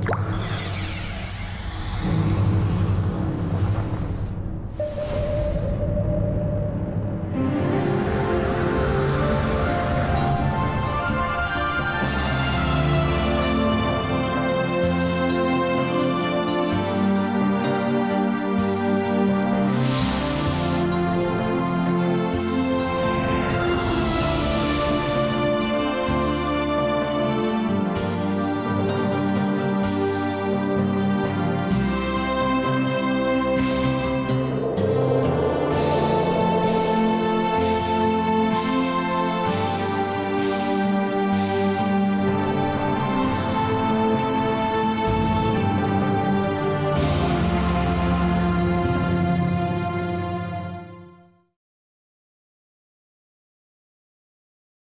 you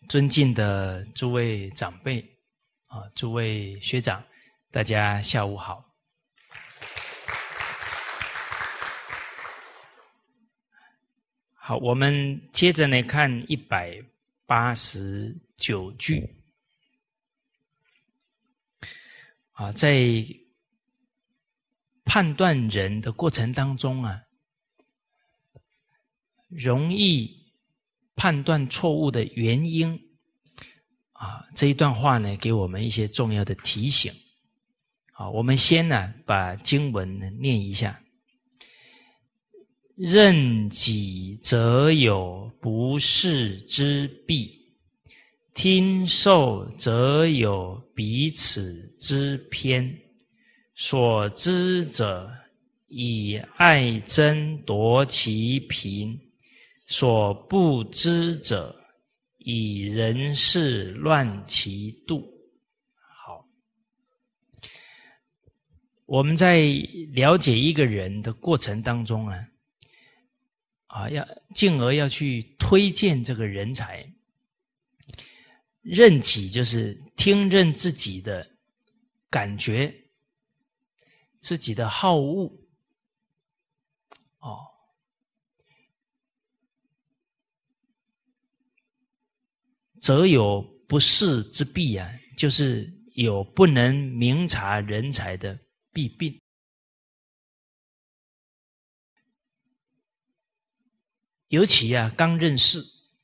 尊敬的诸位长辈，啊，诸位学长，大家下午好。好，我们接着来看一百八十九句。啊，在判断人的过程当中啊，容易。判断错误的原因啊，这一段话呢，给我们一些重要的提醒啊。我们先呢，把经文念一下：任己则有不是之弊，听受则有彼此之偏，所知者以爱争夺其贫。所不知者，以人事乱其度。好，我们在了解一个人的过程当中啊，啊，要进而要去推荐这个人才，任己就是听任自己的感觉，自己的好恶。则有不世之必啊，就是有不能明察人才的弊病。尤其啊，刚认识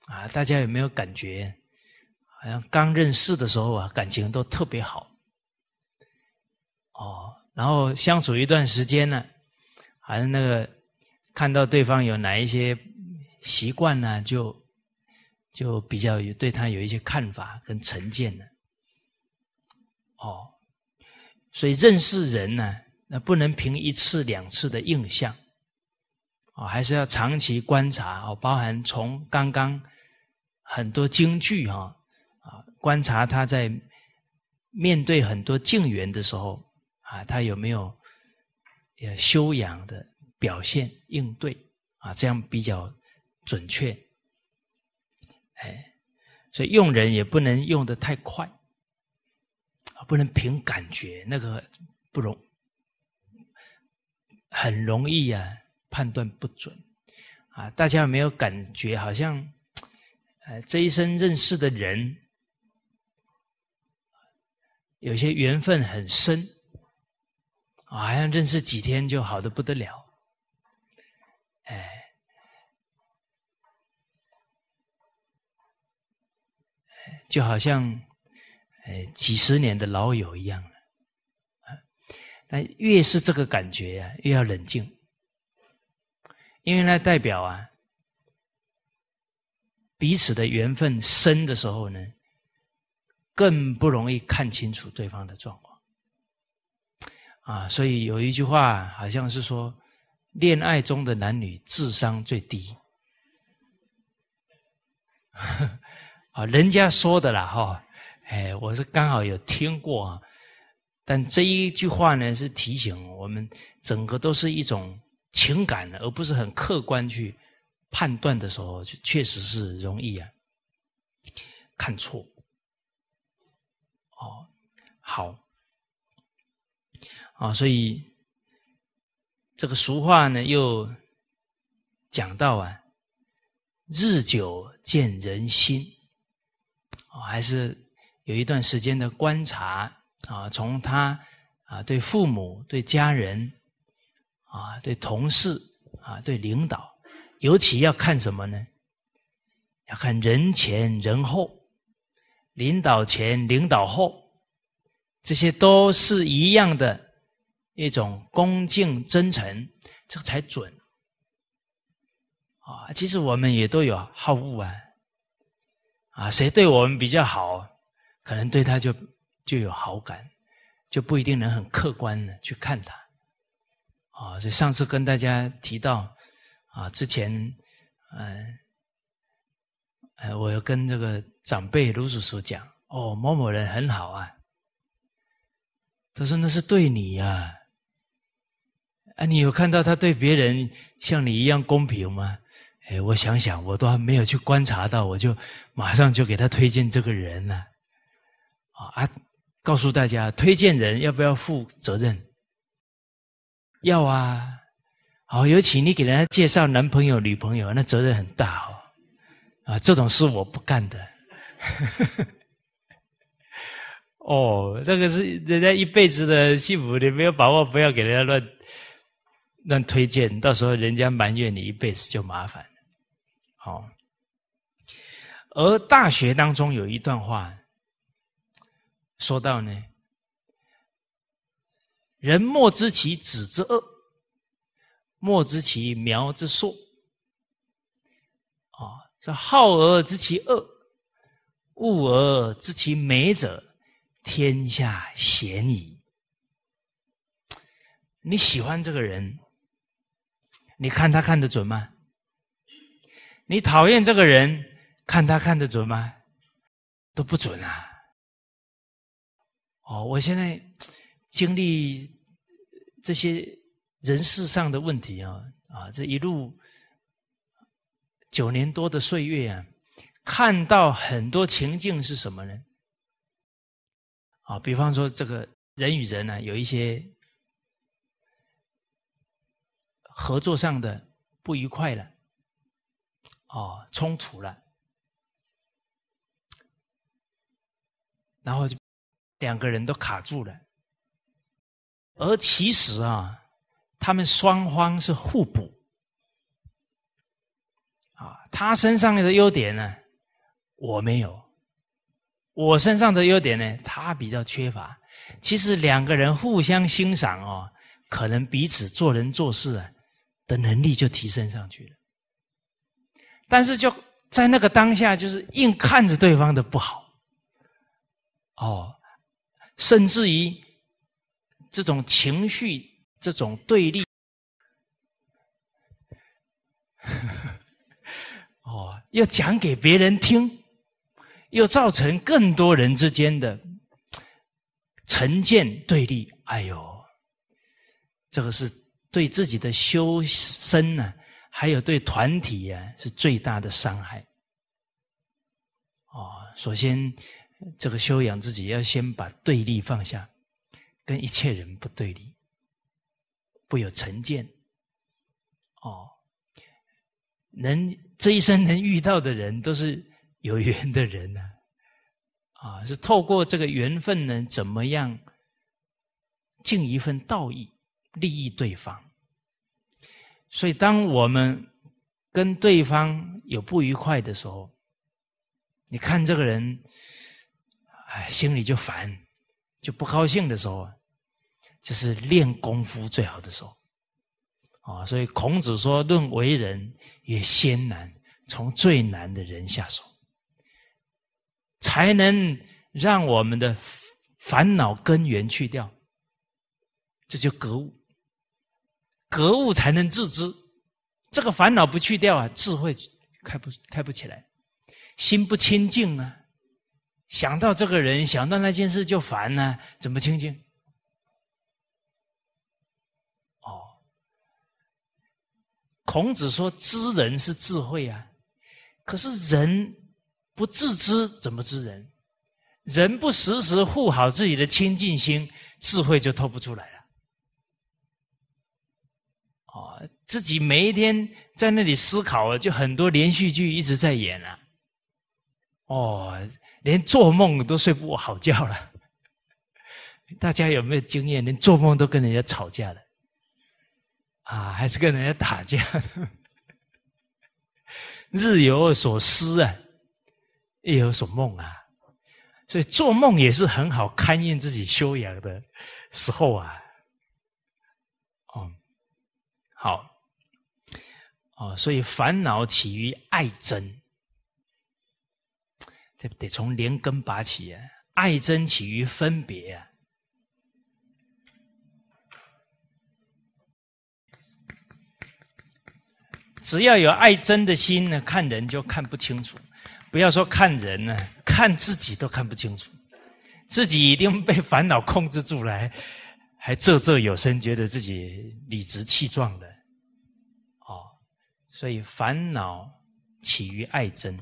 啊，大家有没有感觉？好像刚认识的时候啊，感情都特别好。哦，然后相处一段时间呢，好像那个看到对方有哪一些习惯呢，就。就比较有对他有一些看法跟成见了，哦，所以认识人呢，那不能凭一次两次的印象，啊，还是要长期观察哦，包含从刚刚很多京剧哈啊，观察他在面对很多境缘的时候啊，他有没有修养的表现应对啊，这样比较准确。哎，所以用人也不能用的太快，不能凭感觉，那个不容，很容易啊判断不准，啊，大家有没有感觉？好像，呃，这一生认识的人，有些缘分很深，啊，好像认识几天就好的不得了。就好像，呃，几十年的老友一样了，啊，但越是这个感觉啊，越要冷静，因为那代表啊，彼此的缘分深的时候呢，更不容易看清楚对方的状况，啊，所以有一句话好像是说，恋爱中的男女智商最低。啊，人家说的啦，哈，哎，我是刚好有听过啊，但这一句话呢，是提醒我们，整个都是一种情感，而不是很客观去判断的时候，就确实是容易啊，看错。哦，好，啊，所以这个俗话呢，又讲到啊，日久见人心。还是有一段时间的观察啊，从他啊对父母、对家人啊、对同事啊、对领导，尤其要看什么呢？要看人前人后，领导前领导后，这些都是一样的，一种恭敬真诚，这才准啊。其实我们也都有好恶啊。啊，谁对我们比较好，可能对他就就有好感，就不一定能很客观的去看他。啊，所以上次跟大家提到，啊，之前，嗯，呃，我跟这个长辈卢叔叔讲，哦，某某人很好啊，他说那是对你呀，啊，你有看到他对别人像你一样公平吗？哎，我想想，我都还没有去观察到，我就马上就给他推荐这个人了，啊啊！告诉大家，推荐人要不要负责任？要啊！好，尤其你给人家介绍男朋友、女朋友，那责任很大哦，啊，这种事我不干的。哦，那个是人家一辈子的幸福，你没有把握，不要给人家乱乱推荐，到时候人家埋怨你一辈子就麻烦。好，而大学当中有一段话，说到呢：“人莫知其子之恶，莫知其苗之硕。”啊，这好而知其恶，恶而知其美者，天下鲜矣。你喜欢这个人，你看他看得准吗？你讨厌这个人，看他看得准吗？都不准啊！哦，我现在经历这些人事上的问题啊，啊，这一路九年多的岁月啊，看到很多情境是什么呢？啊，比方说这个人与人呢，有一些合作上的不愉快了。哦，冲突了，然后就两个人都卡住了。而其实啊，他们双方是互补啊，他身上的优点呢，我没有；我身上的优点呢，他比较缺乏。其实两个人互相欣赏哦，可能彼此做人做事啊的能力就提升上去了。但是就在那个当下，就是硬看着对方的不好，哦，甚至于这种情绪、这种对立，哦，要讲给别人听，又造成更多人之间的成见对立。哎呦，这个是对自己的修身呢。还有对团体呀，是最大的伤害。哦，首先这个修养自己，要先把对立放下，跟一切人不对立，不有成见。哦，能这一生能遇到的人，都是有缘的人呢。啊，是透过这个缘分呢，怎么样尽一份道义，利益对方。所以，当我们跟对方有不愉快的时候，你看这个人，唉，心里就烦，就不高兴的时候，这是练功夫最好的时候。啊，所以孔子说，论为人也先难，从最难的人下手，才能让我们的烦恼根源去掉，这就格物。格物才能自知，这个烦恼不去掉啊，智慧开不开不起来，心不清净呢，想到这个人，想到那件事就烦呢，怎么清净？哦，孔子说知人是智慧啊，可是人不自知怎么知人？人不时时护好自己的清净心，智慧就透不出来。自己每一天在那里思考啊，就很多连续剧一直在演啊，哦，连做梦都睡不好觉了。大家有没有经验？连做梦都跟人家吵架的，啊，还是跟人家打架。日有所思啊，夜有所梦啊，所以做梦也是很好勘验自己修养的时候啊。哦，所以烦恼起于爱憎，这得从连根拔起啊！爱憎起于分别，啊！只要有爱憎的心呢，看人就看不清楚。不要说看人呢，看自己都看不清楚。自己一定被烦恼控制住来，还啧啧有声，觉得自己理直气壮的。所以烦恼起于爱憎，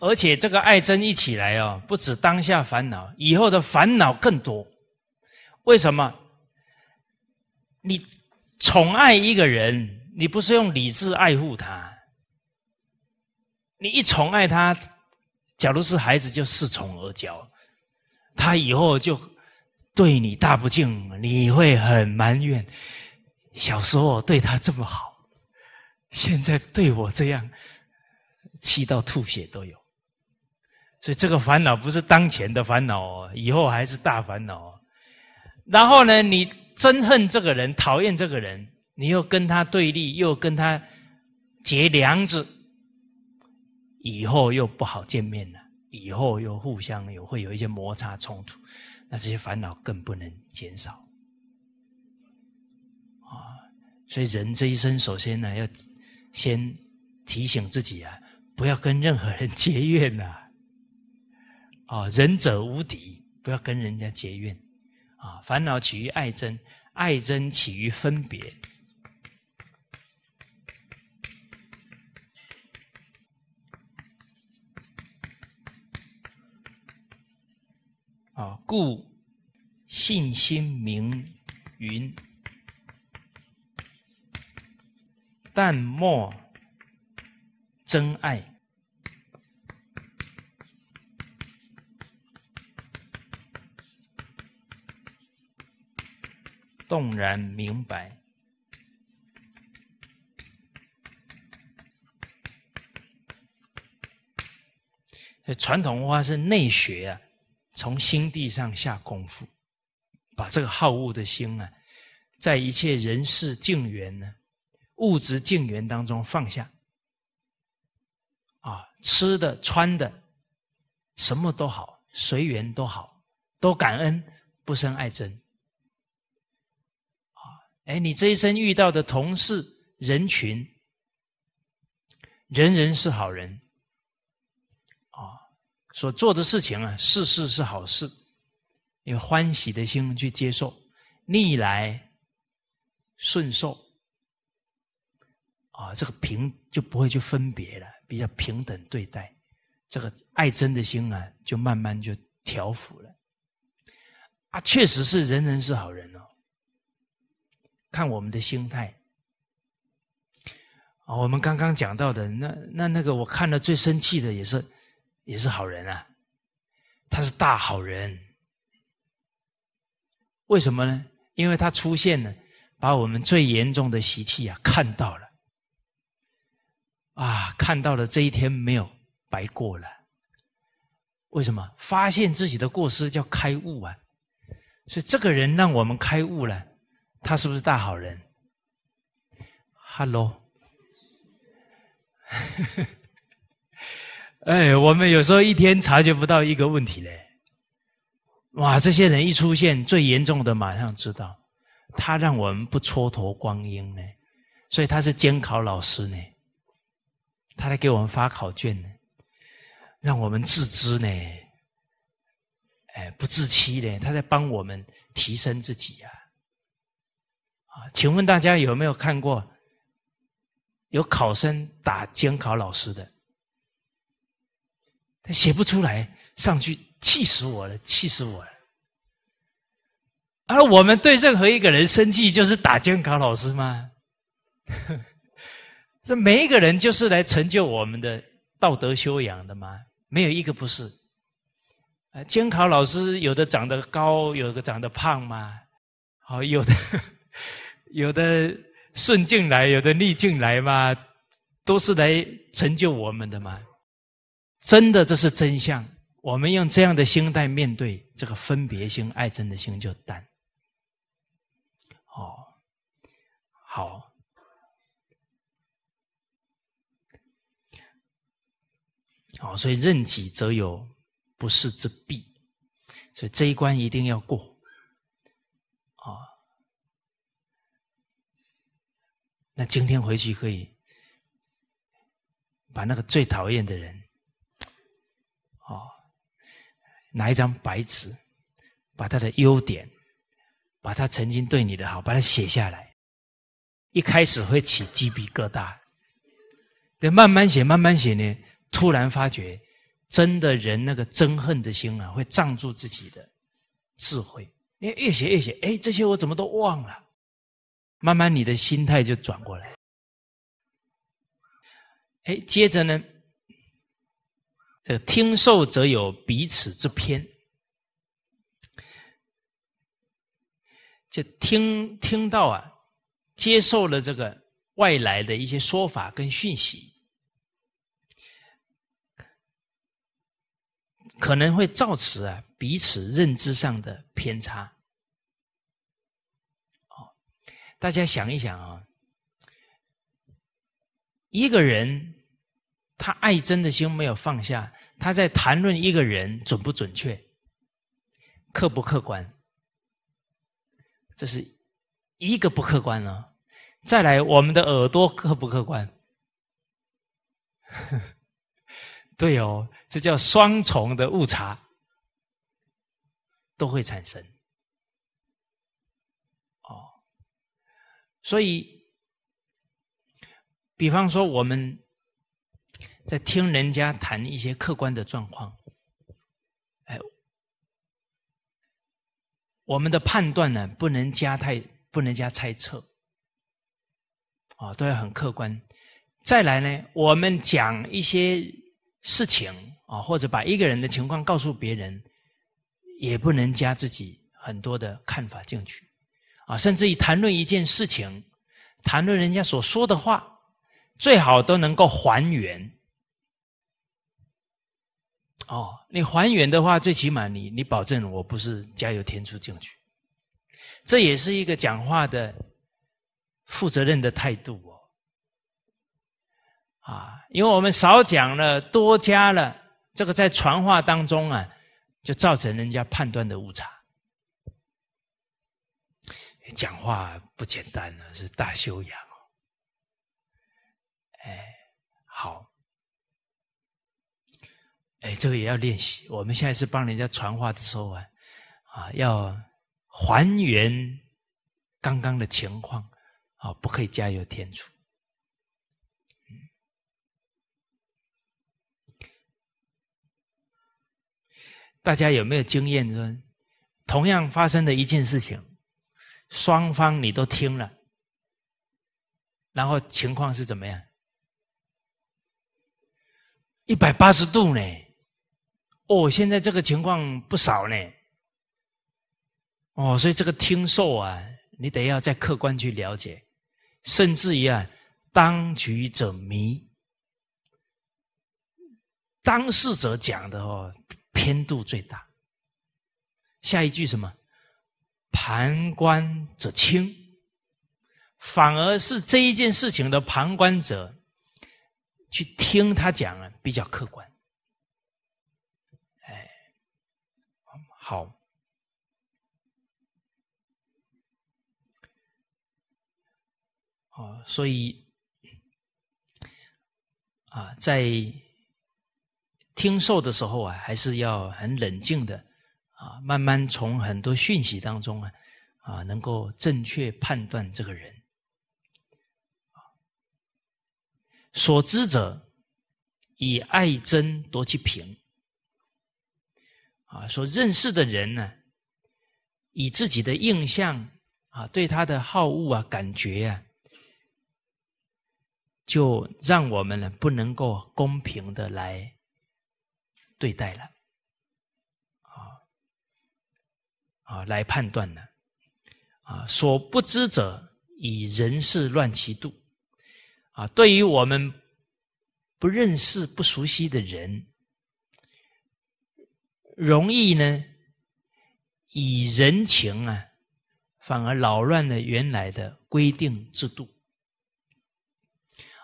而且这个爱憎一起来哦，不止当下烦恼，以后的烦恼更多。为什么？你宠爱一个人，你不是用理智爱护他，你一宠爱他。假如是孩子，就恃宠而骄，他以后就对你大不敬，你会很埋怨。小时候对他这么好，现在对我这样，气到吐血都有。所以这个烦恼不是当前的烦恼哦，以后还是大烦恼。哦。然后呢，你憎恨这个人，讨厌这个人，你又跟他对立，又跟他结梁子。以后又不好见面了，以后又互相有会有一些摩擦冲突，那这些烦恼更不能减少。啊，所以人这一生首先呢，要先提醒自己啊，不要跟任何人 结怨呐。啊，仁者无敌，不要跟人家结怨。啊，烦恼起于爱憎，爱憎起于分别。啊，故信心明云，淡漠真爱，动然明白。传统文化是内学啊。从心地上下功夫，把这个好恶的心啊，在一切人事境缘呢、物质境缘当中放下。啊，吃的、穿的，什么都好，随缘都好，都感恩，不生爱憎。啊，哎，你这一生遇到的同事、人群，人人是好人。所做的事情啊，事事是好事，有欢喜的心去接受，逆来顺受啊，这个平就不会去分别了，比较平等对待，这个爱真的心啊，就慢慢就调伏了啊，确实是人人是好人哦，看我们的心态啊，我们刚刚讲到的那那那个，我看了最生气的也是。也是好人啊，他是大好人。为什么呢？因为他出现了，把我们最严重的习气啊看到了，啊，看到了这一天没有白过了。为什么发现自己的过失叫开悟啊？所以这个人让我们开悟了，他是不是大好人？Hello。哎，我们有时候一天察觉不到一个问题嘞，哇！这些人一出现，最严重的马上知道，他让我们不蹉跎光阴呢，所以他是监考老师呢，他在给我们发考卷呢，让我们自知呢，哎，不自欺呢，他在帮我们提升自己啊！啊，请问大家有没有看过有考生打监考老师的？写不出来，上去气死我了，气死我了。而我们对任何一个人生气，就是打监考老师吗？这每一个人就是来成就我们的道德修养的吗？没有一个不是。监考老师有的长得高，有的长得胖吗？好，有的有的顺境来，有的逆境来嘛，都是来成就我们的嘛。真的，这是真相。我们用这样的心态面对这个分别心，爱真的心就淡。哦，好，哦，所以任己则有不是之弊，所以这一关一定要过。啊，那今天回去可以把那个最讨厌的人。拿一张白纸，把他的优点，把他曾经对你的好，把它写下来。一开始会起鸡皮疙瘩，对，慢慢写慢慢写呢，突然发觉，真的人那个憎恨的心啊，会障住自己的智慧。你越写越写，哎，这些我怎么都忘了？慢慢你的心态就转过来。哎，接着呢。这个听受则有彼此之偏，就听听到啊，接受了这个外来的一些说法跟讯息，可能会造成啊彼此认知上的偏差。好，大家想一想啊，一个人。他爱真的心没有放下，他在谈论一个人准不准确、客不客观，这是一个不客观哦。再来，我们的耳朵客不客观？对哦，这叫双重的误差都会产生。哦，所以比方说我们。在听人家谈一些客观的状况，哎，我们的判断呢，不能加太，不能加猜测，啊，都要很客观。再来呢，我们讲一些事情啊，或者把一个人的情况告诉别人，也不能加自己很多的看法进去，啊，甚至于谈论一件事情，谈论人家所说的话，最好都能够还原。哦，你还原的话，最起码你你保证我不是加油添出进去，这也是一个讲话的负责任的态度哦。啊，因为我们少讲了，多加了，这个在传话当中啊，就造成人家判断的误差。讲话不简单了，是大修养哦。哎，好。哎，这个也要练习。我们现在是帮人家传话的时候啊，啊，要还原刚刚的情况，啊，不可以加油添醋。大家有没有经验说，同样发生的一件事情，双方你都听了，然后情况是怎么样？一百八十度呢？哦，现在这个情况不少呢。哦，所以这个听受啊，你得要再客观去了解，甚至于啊，当局者迷，当事者讲的哦偏度最大。下一句什么？旁观者清，反而是这一件事情的旁观者去听他讲啊，比较客观。好，啊，所以啊，在听受的时候啊，还是要很冷静的啊，慢慢从很多讯息当中啊，啊，能够正确判断这个人。所知者，以爱憎多去评。啊，所认识的人呢，以自己的印象啊，对他的好恶啊，感觉啊，就让我们呢不能够公平的来对待了，啊啊，来判断呢，啊，所不知者以人事乱其度，啊，对于我们不认识、不熟悉的人。容易呢，以人情啊，反而扰乱了原来的规定制度。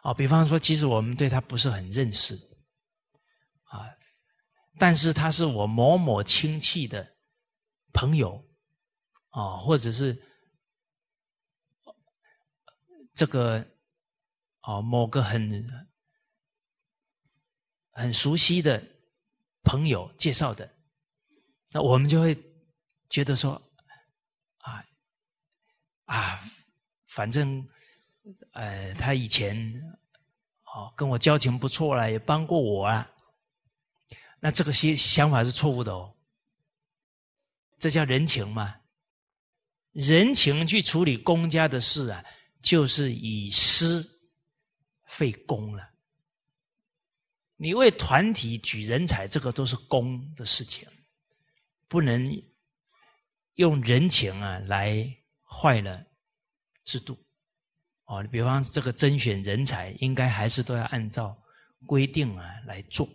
啊，比方说，其实我们对他不是很认识，啊，但是他是我某某亲戚的朋友，啊，或者是这个啊某个很很熟悉的朋友介绍的。那我们就会觉得说，啊啊，反正呃，他以前哦跟我交情不错了，也帮过我啊。那这个些想法是错误的哦，这叫人情嘛。人情去处理公家的事啊，就是以私废公了。你为团体举人才，这个都是公的事情。不能用人情啊来坏了制度哦！你比方这个甄选人才，应该还是都要按照规定啊来做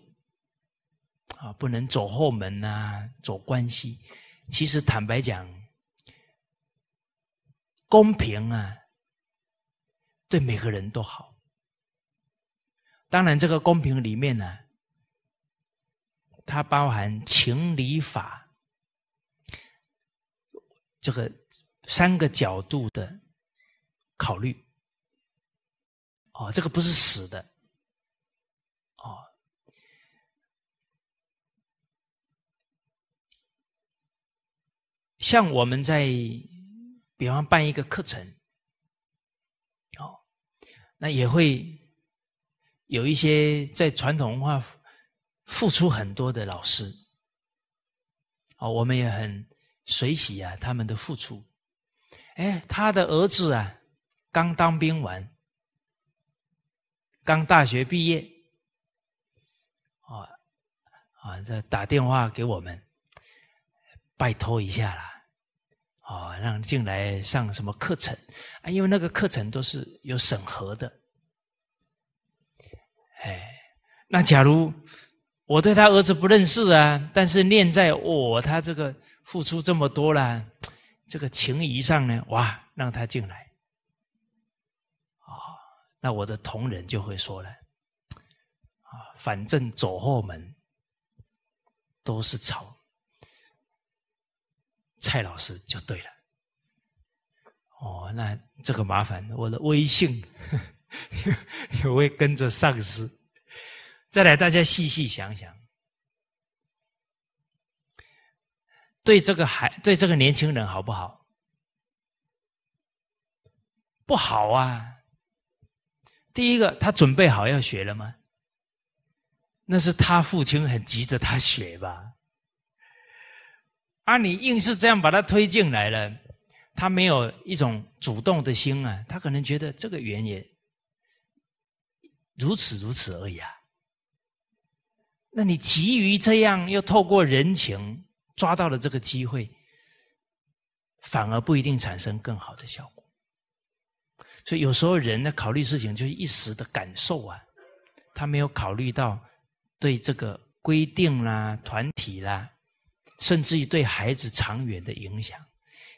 啊，不能走后门呐，走关系。其实坦白讲，公平啊，对每个人都好。当然，这个公平里面呢，它包含情理法。这个三个角度的考虑，哦，这个不是死的，哦，像我们在比方办一个课程，哦，那也会有一些在传统文化付出很多的老师，哦，我们也很。水喜啊，他们的付出，哎，他的儿子啊，刚当兵完，刚大学毕业，啊啊，这打电话给我们，拜托一下啦，哦，让进来上什么课程？啊，因为那个课程都是有审核的，哎，那假如我对他儿子不认识啊，但是念在我他这个。付出这么多了，这个情谊上呢，哇，让他进来，啊，那我的同仁就会说了，啊，反正走后门都是草，蔡老师就对了，哦，那这个麻烦我的微信 也会跟着上司，再来，大家细细想想。对这个孩，对这个年轻人好不好？不好啊！第一个，他准备好要学了吗？那是他父亲很急着他学吧？啊，你硬是这样把他推进来了，他没有一种主动的心啊，他可能觉得这个缘也如此如此而已啊。那你急于这样，又透过人情。抓到了这个机会，反而不一定产生更好的效果。所以有时候人呢考虑事情就是一时的感受啊，他没有考虑到对这个规定啦、团体啦，甚至于对孩子长远的影响。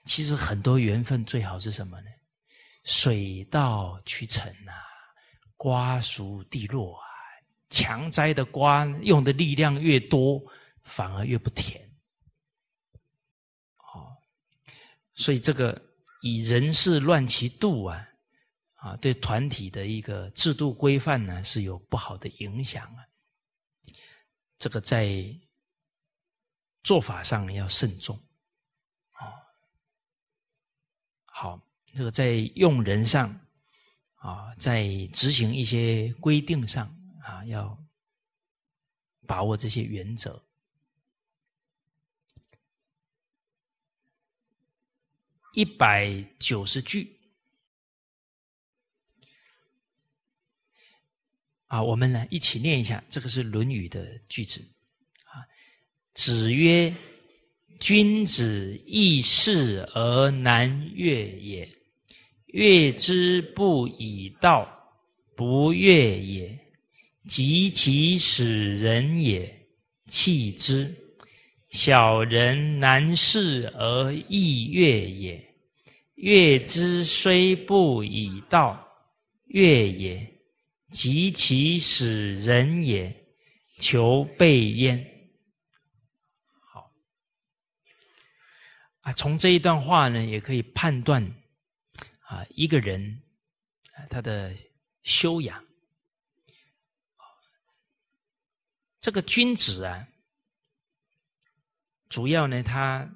其实很多缘分最好是什么呢？水到渠成呐，瓜熟蒂落啊。强摘的瓜，用的力量越多，反而越不甜。所以，这个以人事乱其度啊，啊，对团体的一个制度规范呢，是有不好的影响啊。这个在做法上要慎重，啊，好，这个在用人上啊，在执行一些规定上啊，要把握这些原则。一百九十句，啊，我们来一起念一下，这个是《论语》的句子啊。子曰：“君子易事而难悦也。悦之不以道，不悦也。及其使人也，弃之。”小人难事而易悦也，悦之虽不以道悦也，及其使人也，求备焉。好，啊，从这一段话呢，也可以判断，啊，一个人，他的修养，这个君子啊。主要呢，他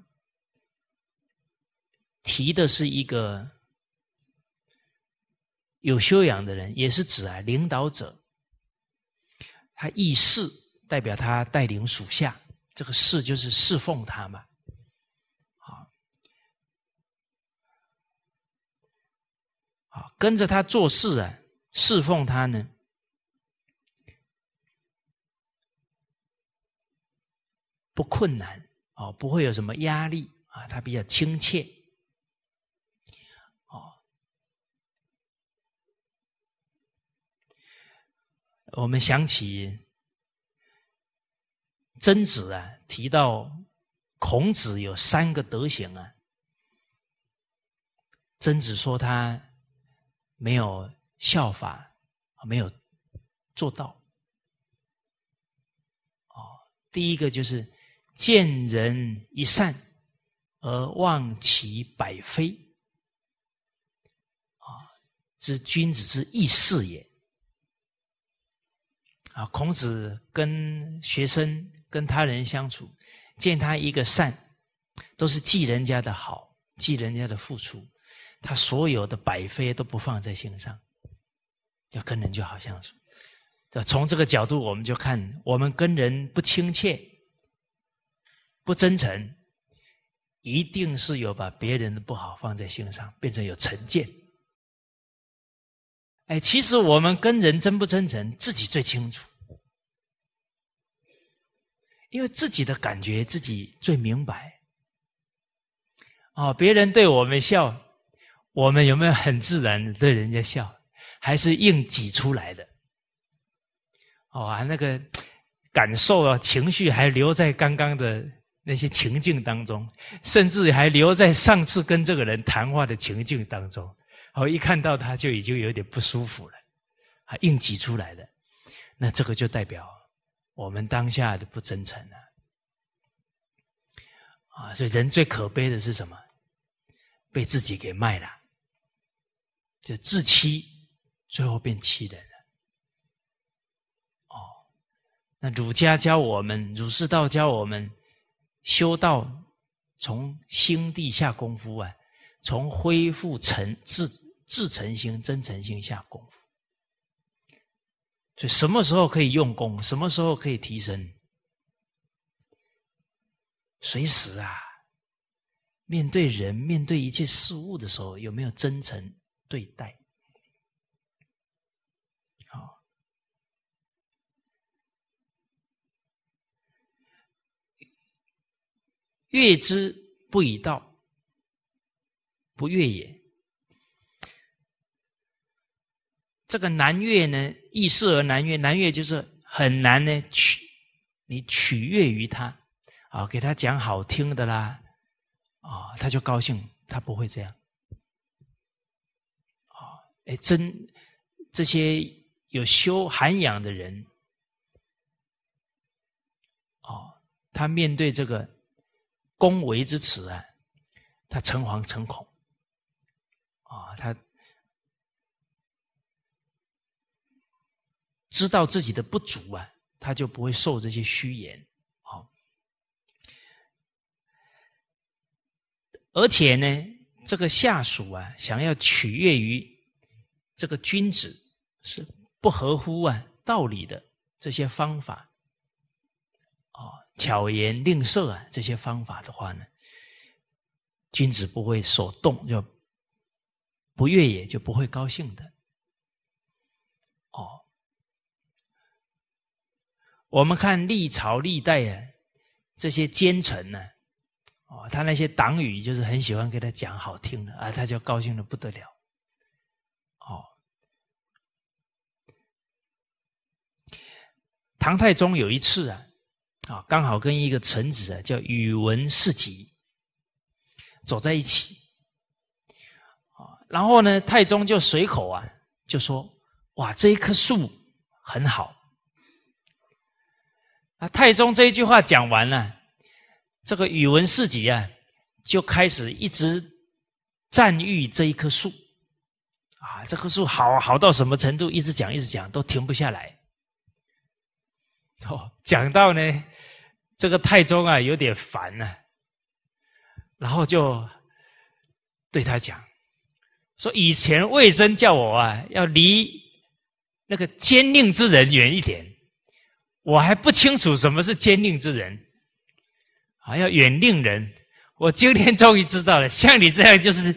提的是一个有修养的人，也是指啊领导者。他议事代表他带领属下，这个事就是侍奉他嘛。好，好跟着他做事啊，侍奉他呢不困难。哦，不会有什么压力啊，他比较亲切。哦，我们想起曾子啊，提到孔子有三个德行啊。曾子说他没有效法，没有做到。哦，第一个就是。见人一善而忘其百非，啊，知君子之义事也。啊，孔子跟学生、跟他人相处，见他一个善，都是记人家的好，记人家的付出，他所有的百非都不放在心上。要跟人就好相处。要从这个角度，我们就看我们跟人不亲切。不真诚，一定是有把别人的不好放在心上，变成有成见。哎，其实我们跟人真不真诚，自己最清楚，因为自己的感觉自己最明白。哦，别人对我们笑，我们有没有很自然的对人家笑，还是硬挤出来的？哦啊，那个感受啊，情绪还留在刚刚的。那些情境当中，甚至还留在上次跟这个人谈话的情境当中，哦，一看到他就已经有点不舒服了，还硬挤出来的，那这个就代表我们当下的不真诚了，啊，所以人最可悲的是什么？被自己给卖了，就自欺，最后变欺人了。哦，那儒家教我们，儒释道教我们。修道从心地下功夫啊，从恢复诚、自自诚心、真诚心下功夫。所以什么时候可以用功，什么时候可以提升，随时啊。面对人、面对一切事物的时候，有没有真诚对待？悦之不以道，不悦也。这个难岳呢，易事而难岳，难岳就是很难呢取你取悦于他啊，给他讲好听的啦，啊，他就高兴，他不会这样啊。哎，真这些有修涵养的人，啊，他面对这个。恭维之词啊，他诚惶诚恐啊，他知道自己的不足啊，他就不会受这些虚言啊。而且呢，这个下属啊，想要取悦于这个君子，是不合乎啊道理的这些方法。巧言令色啊，这些方法的话呢，君子不会所动，就不悦也，就不会高兴的。哦，我们看历朝历代啊，这些奸臣呢，哦，他那些党羽就是很喜欢给他讲好听的啊，他就高兴的不得了。哦，唐太宗有一次啊。啊，刚好跟一个臣子啊叫宇文士及走在一起啊，然后呢，太宗就随口啊就说：“哇，这一棵树很好。”啊，太宗这一句话讲完了，这个宇文士及啊就开始一直赞誉这一棵树啊，这棵树好好到什么程度，一直讲一直讲都停不下来。哦，讲到呢。这个太宗啊有点烦了，然后就对他讲：“说以前魏征叫我啊要离那个奸佞之人远一点，我还不清楚什么是奸佞之人，还要远令人。我今天终于知道了，像你这样就是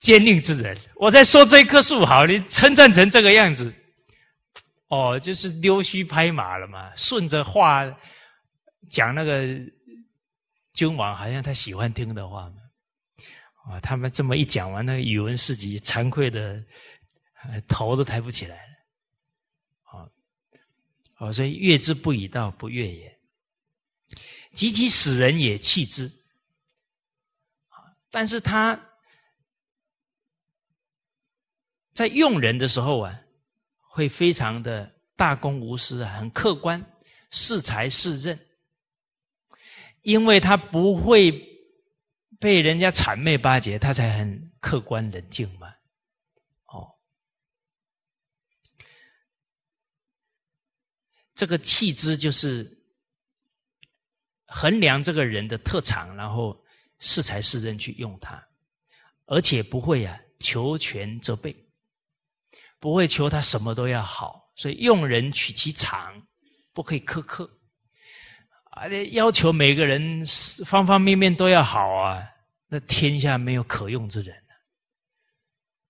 奸佞之人。我在说这棵树好，你称赞成这个样子。”哦，就是溜须拍马了嘛，顺着话讲那个君王，好像他喜欢听的话嘛。啊，他们这么一讲完，那个语文四级惭愧的头都抬不起来了。哦，所以悦之不以道，不悦也；及其使人也，弃之。啊，但是他，在用人的时候啊。会非常的大公无私，很客观，是才是任，因为他不会被人家谄媚巴结，他才很客观冷静嘛。哦，这个气质就是衡量这个人的特长，然后是才是任去用他，而且不会啊求全责备。不会求他什么都要好，所以用人取其长，不可以苛刻，而且要求每个人方方面面都要好啊！那天下没有可用之人，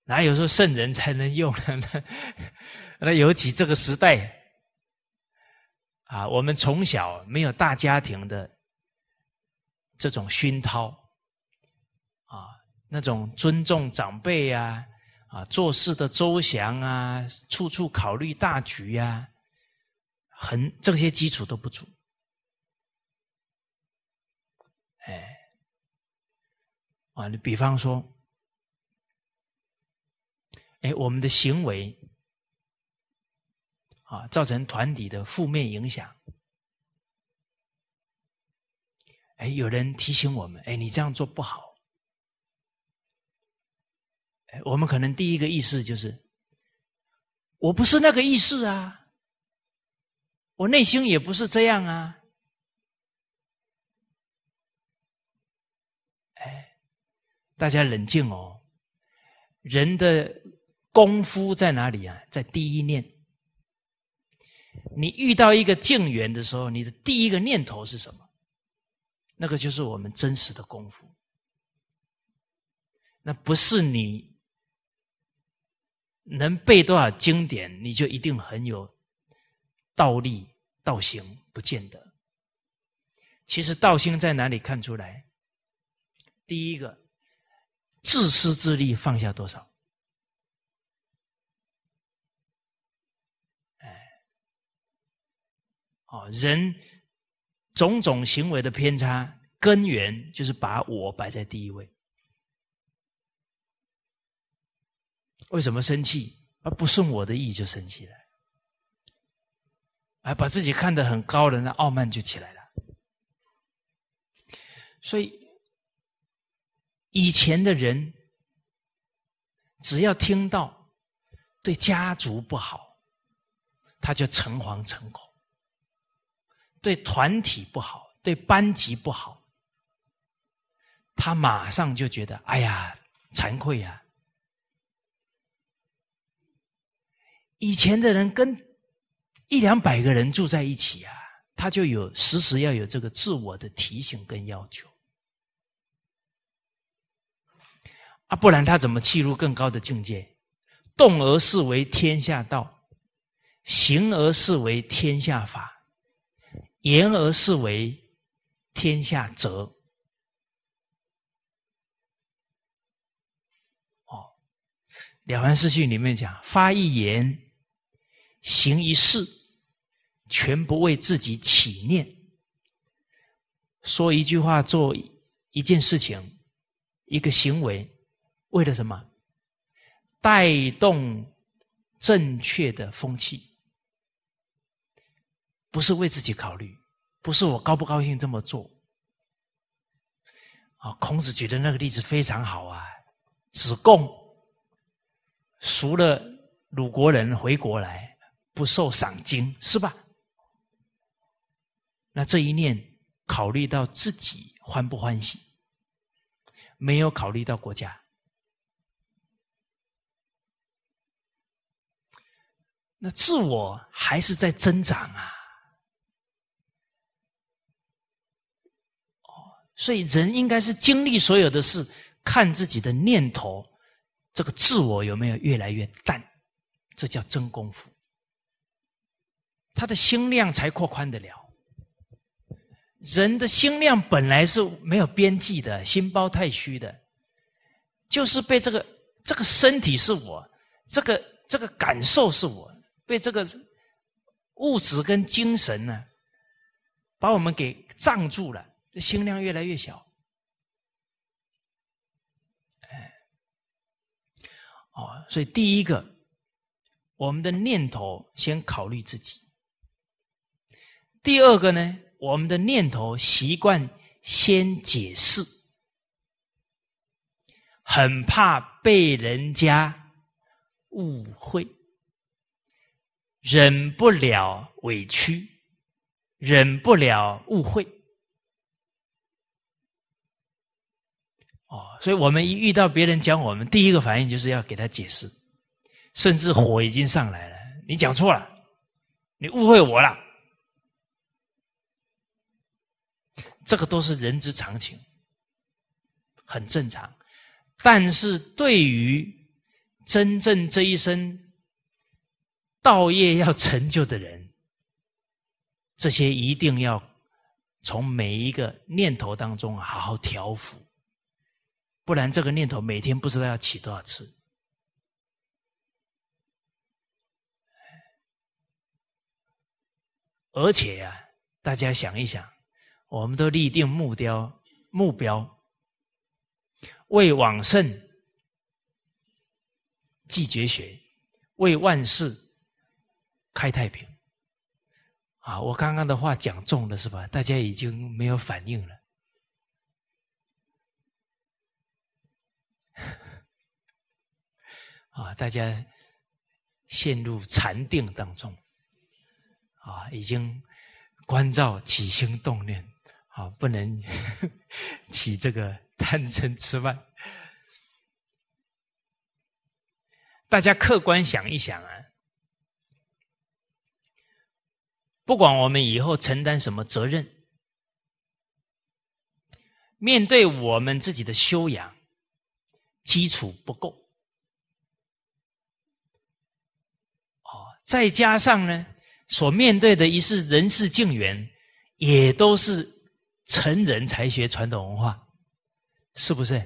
哪有说圣人才能用呢？那尤其这个时代，啊，我们从小没有大家庭的这种熏陶，啊，那种尊重长辈啊。啊，做事的周详啊，处处考虑大局啊，很这些基础都不足。哎，啊，你比方说，哎，我们的行为啊，造成团体的负面影响。哎，有人提醒我们，哎，你这样做不好。哎，我们可能第一个意识就是，我不是那个意识啊，我内心也不是这样啊。哎，大家冷静哦，人的功夫在哪里啊？在第一念。你遇到一个境缘的时候，你的第一个念头是什么？那个就是我们真实的功夫，那不是你。能背多少经典，你就一定很有道力、道行，不见得。其实道心在哪里看出来？第一个，自私自利放下多少？哎，哦，人种种行为的偏差根源就是把我摆在第一位。为什么生气？而不顺我的意就生气了，还把自己看得很高，的那傲慢就起来了。所以以前的人，只要听到对家族不好，他就诚惶诚恐；对团体不好，对班级不好，他马上就觉得哎呀，惭愧呀。以前的人跟一两百个人住在一起啊，他就有时时要有这个自我的提醒跟要求啊，不然他怎么进入更高的境界？动而视为天下道，行而视为天下法，言而视为天下则。哦，《了凡四训》里面讲发一言。行一事，全不为自己起念；说一句话，做一件事情，一个行为，为了什么？带动正确的风气，不是为自己考虑，不是我高不高兴这么做。啊，孔子举的那个例子非常好啊！子贡赎了鲁国人回国来。不受赏金是吧？那这一念考虑到自己欢不欢喜，没有考虑到国家，那自我还是在增长啊！哦，所以人应该是经历所有的事，看自己的念头，这个自我有没有越来越淡，这叫真功夫。他的心量才扩宽得了。人的心量本来是没有边际的，心包太虚的，就是被这个这个身体是我，这个这个感受是我，被这个物质跟精神呢，把我们给障住了，心量越来越小。哎，哦，所以第一个，我们的念头先考虑自己。第二个呢，我们的念头习惯先解释，很怕被人家误会，忍不了委屈，忍不了误会。哦，所以我们一遇到别人讲我们，第一个反应就是要给他解释，甚至火已经上来了。你讲错了，你误会我了。这个都是人之常情，很正常。但是对于真正这一生道业要成就的人，这些一定要从每一个念头当中好好调伏，不然这个念头每天不知道要起多少次。而且呀，大家想一想。我们都立定目标，目标为往圣继绝学，为万世开太平。啊，我刚刚的话讲重了是吧？大家已经没有反应了。啊，大家陷入禅定当中，啊，已经关照起心动念。啊，不能 起这个贪嗔痴慢。大家客观想一想啊，不管我们以后承担什么责任，面对我们自己的修养基础不够，哦，再加上呢，所面对的一世人事境缘，也都是。成人才学传统文化，是不是？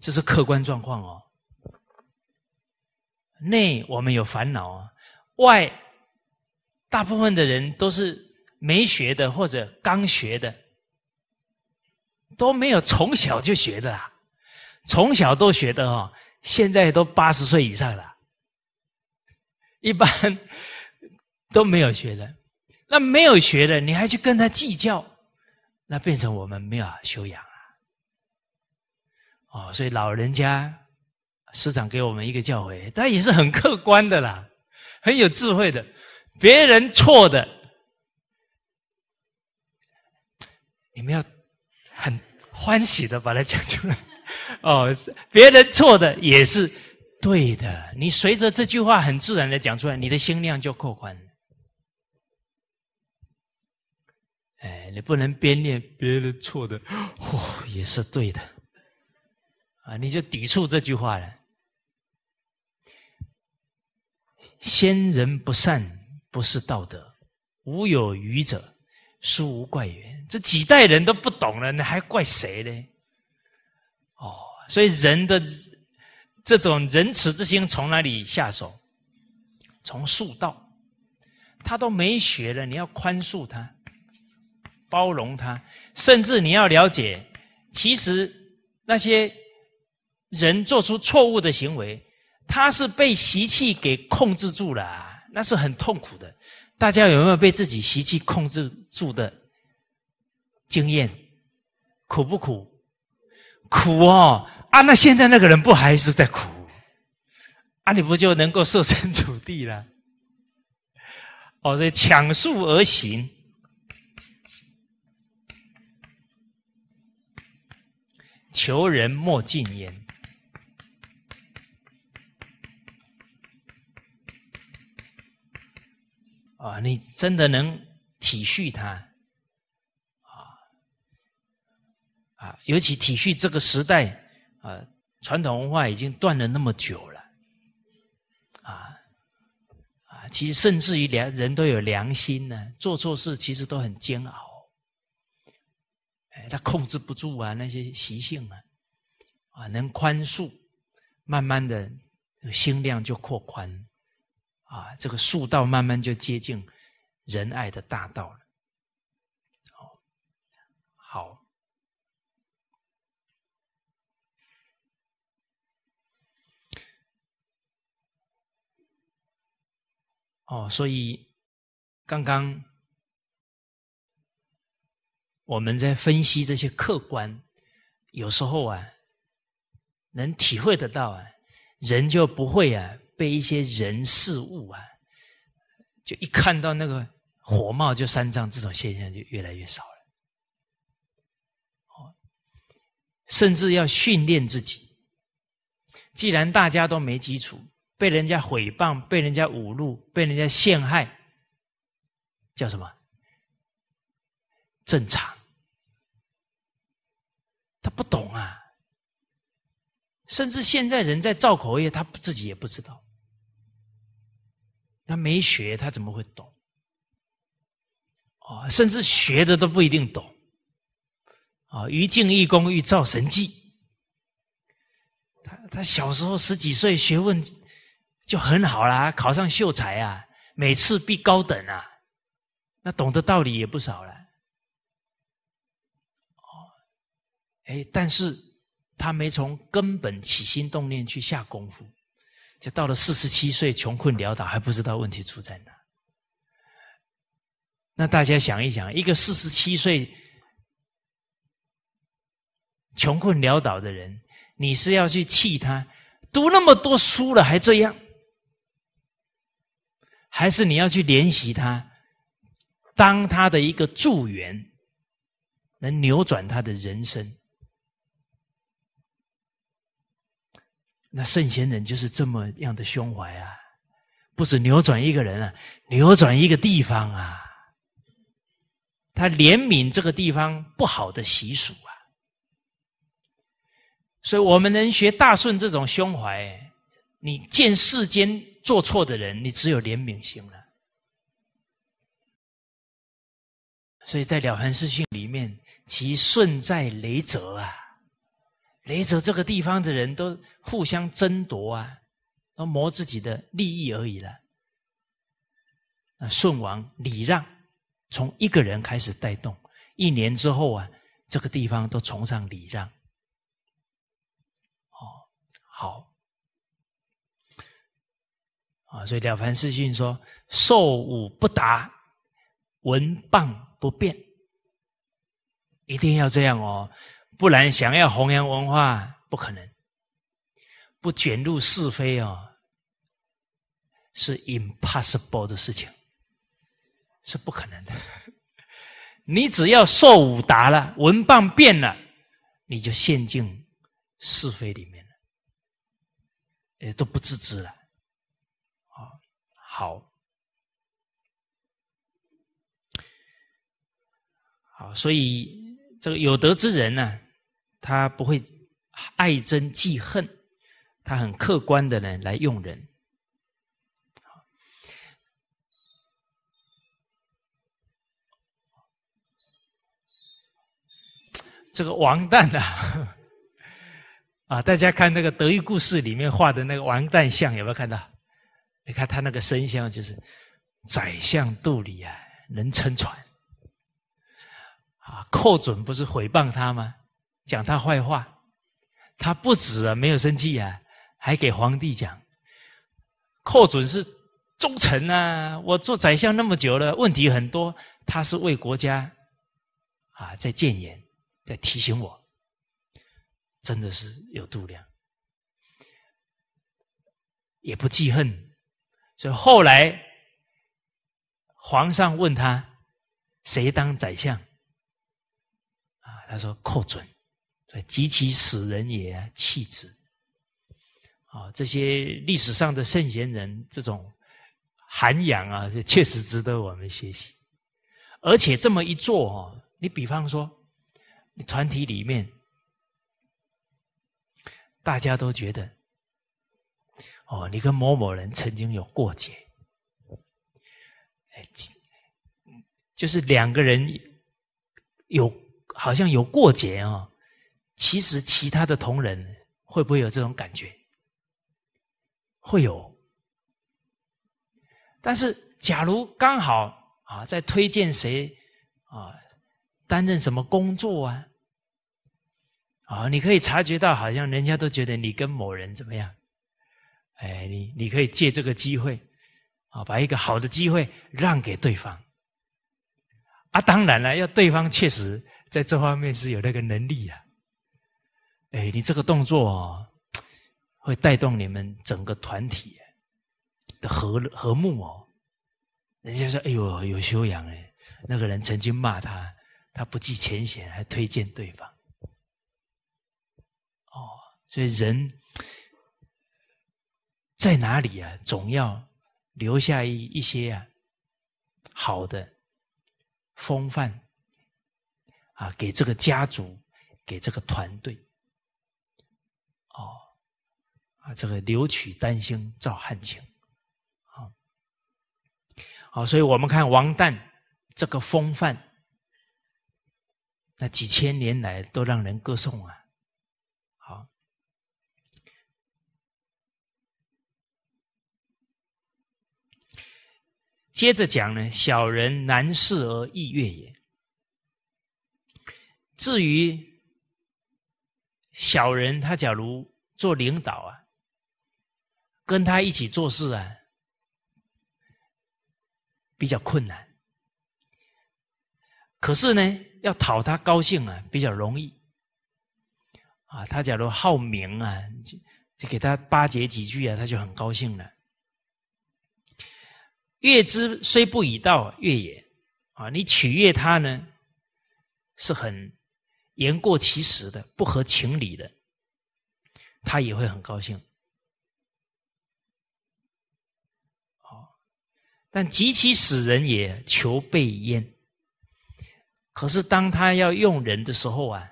这是客观状况哦。内我们有烦恼啊，外大部分的人都是没学的或者刚学的，都没有从小就学的啊，从小都学的哦，现在都八十岁以上了，一般都没有学的。那没有学的，你还去跟他计较？那变成我们没有修养了，哦，所以老人家师长给我们一个教诲，但也是很客观的啦，很有智慧的。别人错的，你们要很欢喜的把它讲出来。哦，别人错的也是对的，你随着这句话很自然的讲出来，你的心量就扩宽。哎，你不能边练别人错的，哦，也是对的，啊，你就抵触这句话了。先人不善，不是道德；无有愚者，殊无怪也。这几代人都不懂了，你还怪谁呢？哦，所以人的这种仁慈之心从哪里下手？从树道，他都没学了，你要宽恕他。包容他，甚至你要了解，其实那些人做出错误的行为，他是被习气给控制住了，啊，那是很痛苦的。大家有没有被自己习气控制住的经验？苦不苦？苦哦！啊，那现在那个人不还是在苦？啊，你不就能够设身处地了？哦，所以抢速而行。求人莫近焉。啊，你真的能体恤他，啊啊，尤其体恤这个时代，啊，传统文化已经断了那么久了，啊啊，其实甚至于良人都有良心呢，做错事其实都很煎熬。他控制不住啊，那些习性啊，啊，能宽恕，慢慢的，心量就扩宽，啊，这个术道慢慢就接近仁爱的大道了。好，好，哦，所以刚刚。我们在分析这些客观，有时候啊，能体会得到啊，人就不会啊，被一些人事物啊，就一看到那个火冒就三丈这种现象就越来越少了。哦，甚至要训练自己。既然大家都没基础，被人家毁谤，被人家侮辱，被人家陷害，叫什么？正常，他不懂啊。甚至现在人在造口业，他自己也不知道。他没学，他怎么会懂？哦，甚至学的都不一定懂。哦，于敬易公欲造神迹，他他小时候十几岁，学问就很好啦，考上秀才啊，每次必高等啊，那懂得道理也不少了。哎，但是他没从根本起心动念去下功夫，就到了四十七岁，穷困潦倒，还不知道问题出在哪。那大家想一想，一个四十七岁穷困潦倒的人，你是要去气他，读那么多书了还这样，还是你要去怜惜他，当他的一个助缘，能扭转他的人生？那圣贤人就是这么样的胸怀啊！不是扭转一个人啊，扭转一个地方啊。他怜悯这个地方不好的习俗啊，所以我们能学大顺这种胸怀，你见世间做错的人，你只有怜悯心了。所以在了凡四训里面，其顺在雷泽啊。雷泽这个地方的人都互相争夺啊，都谋自己的利益而已了。那舜王礼让，从一个人开始带动，一年之后啊，这个地方都崇尚礼让。哦，好。啊，所以了凡四训说：“受武不达，文棒不变，一定要这样哦。”不然，想要弘扬文化不可能，不卷入是非哦，是 impossible 的事情，是不可能的。你只要受五达了，文棒变了，你就陷进是非里面了，也都不自知了。好，好，好，所以这个有德之人呢。他不会爱憎记恨，他很客观的呢来用人。这个王旦啊，啊，大家看那个《德育故事》里面画的那个王旦像有没有看到？你看他那个身肖就是宰相肚里啊，能撑船。啊，寇准不是诽谤他吗？讲他坏话，他不止啊没有生气啊，还给皇帝讲，寇准是忠臣啊！我做宰相那么久了，问题很多，他是为国家啊在谏言，在提醒我，真的是有度量，也不记恨，所以后来皇上问他谁当宰相啊，他说寇准。及其使人也弃之，啊，这些历史上的圣贤人，这种涵养啊，这确实值得我们学习。而且这么一做哦，你比方说，团体里面大家都觉得，哦，你跟某某人曾经有过节，哎，就是两个人有好像有过节啊。其实其他的同仁会不会有这种感觉？会有。但是，假如刚好啊，在推荐谁啊担任什么工作啊，啊，你可以察觉到，好像人家都觉得你跟某人怎么样？哎，你你可以借这个机会啊，把一个好的机会让给对方。啊，当然了，要对方确实在这方面是有那个能力啊。哎，你这个动作啊，会带动你们整个团体的和和睦哦。人家说哎呦有修养哎，那个人曾经骂他，他不计前嫌，还推荐对方。哦，所以人在哪里啊，总要留下一一些啊好的风范啊，给这个家族，给这个团队。哦，啊，这个留取丹心照汗青，啊，好，所以我们看王旦这个风范，那几千年来都让人歌颂啊，好。接着讲呢，小人难事而易悦也，至于。小人他假如做领导啊，跟他一起做事啊，比较困难。可是呢，要讨他高兴啊，比较容易。啊，他假如好名啊，就就给他巴结几句啊，他就很高兴了。悦之虽不以道悦也，啊，你取悦他呢，是很。言过其实的、不合情理的，他也会很高兴。但及其使人也求被焉。可是当他要用人的时候啊，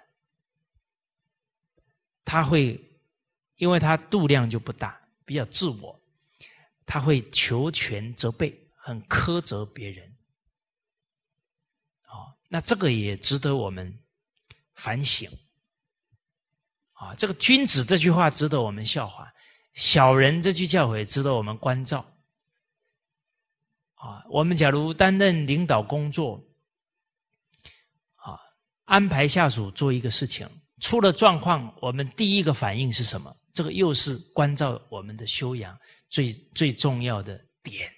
他会，因为他度量就不大，比较自我，他会求全责备，很苛责别人。哦，那这个也值得我们。反省，啊，这个君子这句话值得我们效法；小人这句教诲值得我们关照。啊，我们假如担任领导工作，啊，安排下属做一个事情出了状况，我们第一个反应是什么？这个又是关照我们的修养最最重要的点。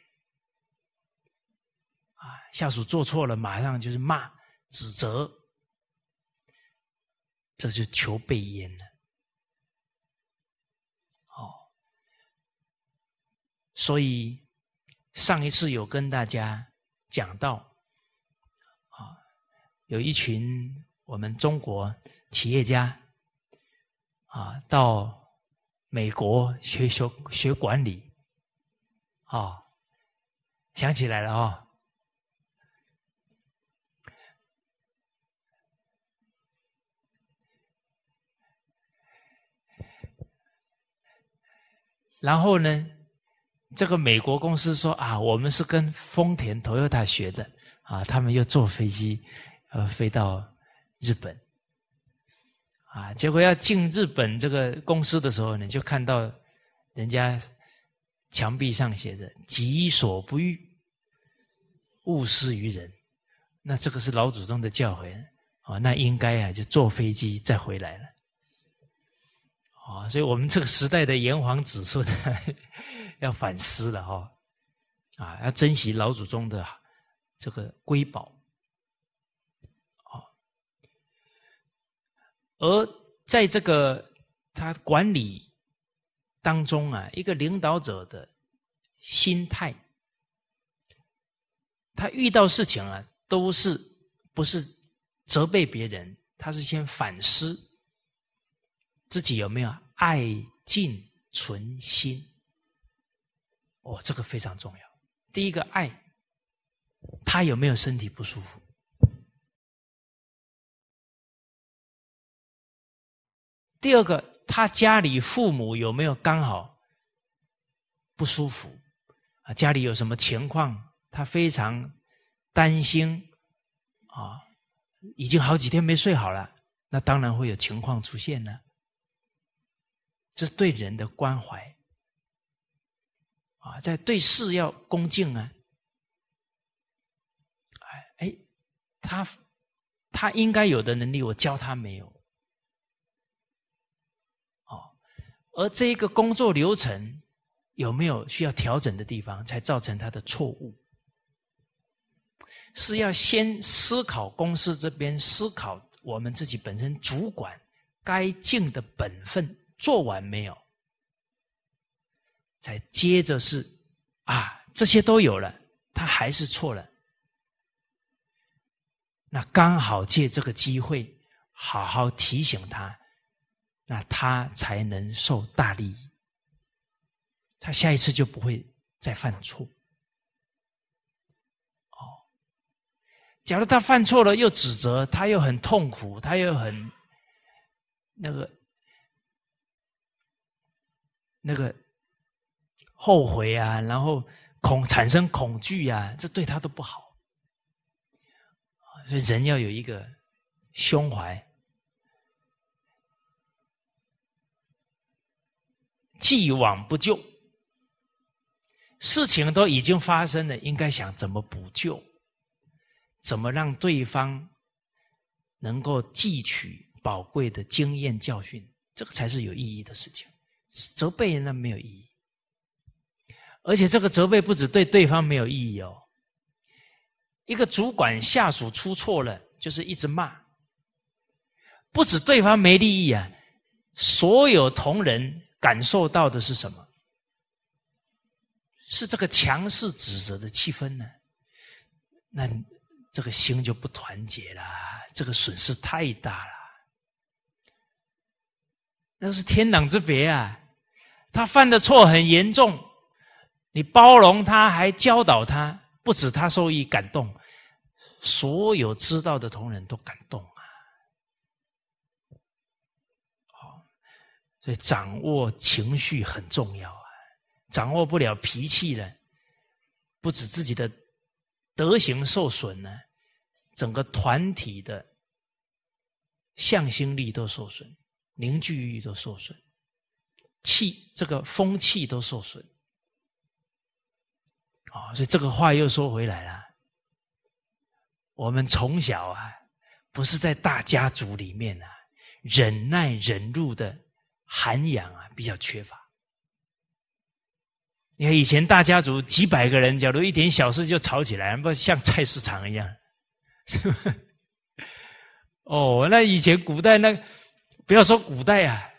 啊，下属做错了，马上就是骂、指责。这是求被淹了，哦，所以上一次有跟大家讲到，啊，有一群我们中国企业家，啊，到美国学学学管理，啊，想起来了啊。然后呢，这个美国公司说啊，我们是跟丰田、Toyota 学的，啊，他们又坐飞机，呃，飞到日本，啊，结果要进日本这个公司的时候，呢，就看到人家墙壁上写着“己所不欲，勿施于人”，那这个是老祖宗的教诲，哦，那应该啊就坐飞机再回来了。啊，所以我们这个时代的炎黄子孙 要反思了哈，啊，要珍惜老祖宗的这个瑰宝。啊，而在这个他管理当中啊，一个领导者的心态，他遇到事情啊，都是不是责备别人，他是先反思。自己有没有爱敬存心？哦，这个非常重要。第一个，爱他有没有身体不舒服？第二个，他家里父母有没有刚好不舒服啊？家里有什么情况，他非常担心啊？已经好几天没睡好了，那当然会有情况出现呢。这是对人的关怀啊，在对事要恭敬啊！哎哎，他他应该有的能力，我教他没有哦。而这一个工作流程有没有需要调整的地方，才造成他的错误？是要先思考公司这边，思考我们自己本身主管该尽的本分。做完没有？再接着是啊，这些都有了，他还是错了。那刚好借这个机会，好好提醒他，那他才能受大利益。他下一次就不会再犯错。哦，假如他犯错了，又指责他，又很痛苦，他又很那个。那个后悔啊，然后恐产生恐惧啊，这对他都不好。所以人要有一个胸怀，既往不咎。事情都已经发生了，应该想怎么补救，怎么让对方能够汲取宝贵的经验教训，这个才是有意义的事情。责备那没有意义，而且这个责备不止对对方没有意义哦。一个主管下属出错了，就是一直骂，不止对方没利益啊，所有同仁感受到的是什么？是这个强势指责的气氛呢？那这个心就不团结了，这个损失太大了，那是天壤之别啊！他犯的错很严重，你包容他，还教导他，不止他受益感动，所有知道的同仁都感动啊！好，所以掌握情绪很重要啊！掌握不了脾气呢，不止自己的德行受损呢，整个团体的向心力都受损，凝聚力都受损。气这个风气都受损，哦，所以这个话又说回来了。我们从小啊，不是在大家族里面啊，忍耐忍辱的涵养啊，比较缺乏。你看以前大家族几百个人，假如一点小事就吵起来，不像菜市场一样。哦，那以前古代那，不要说古代啊。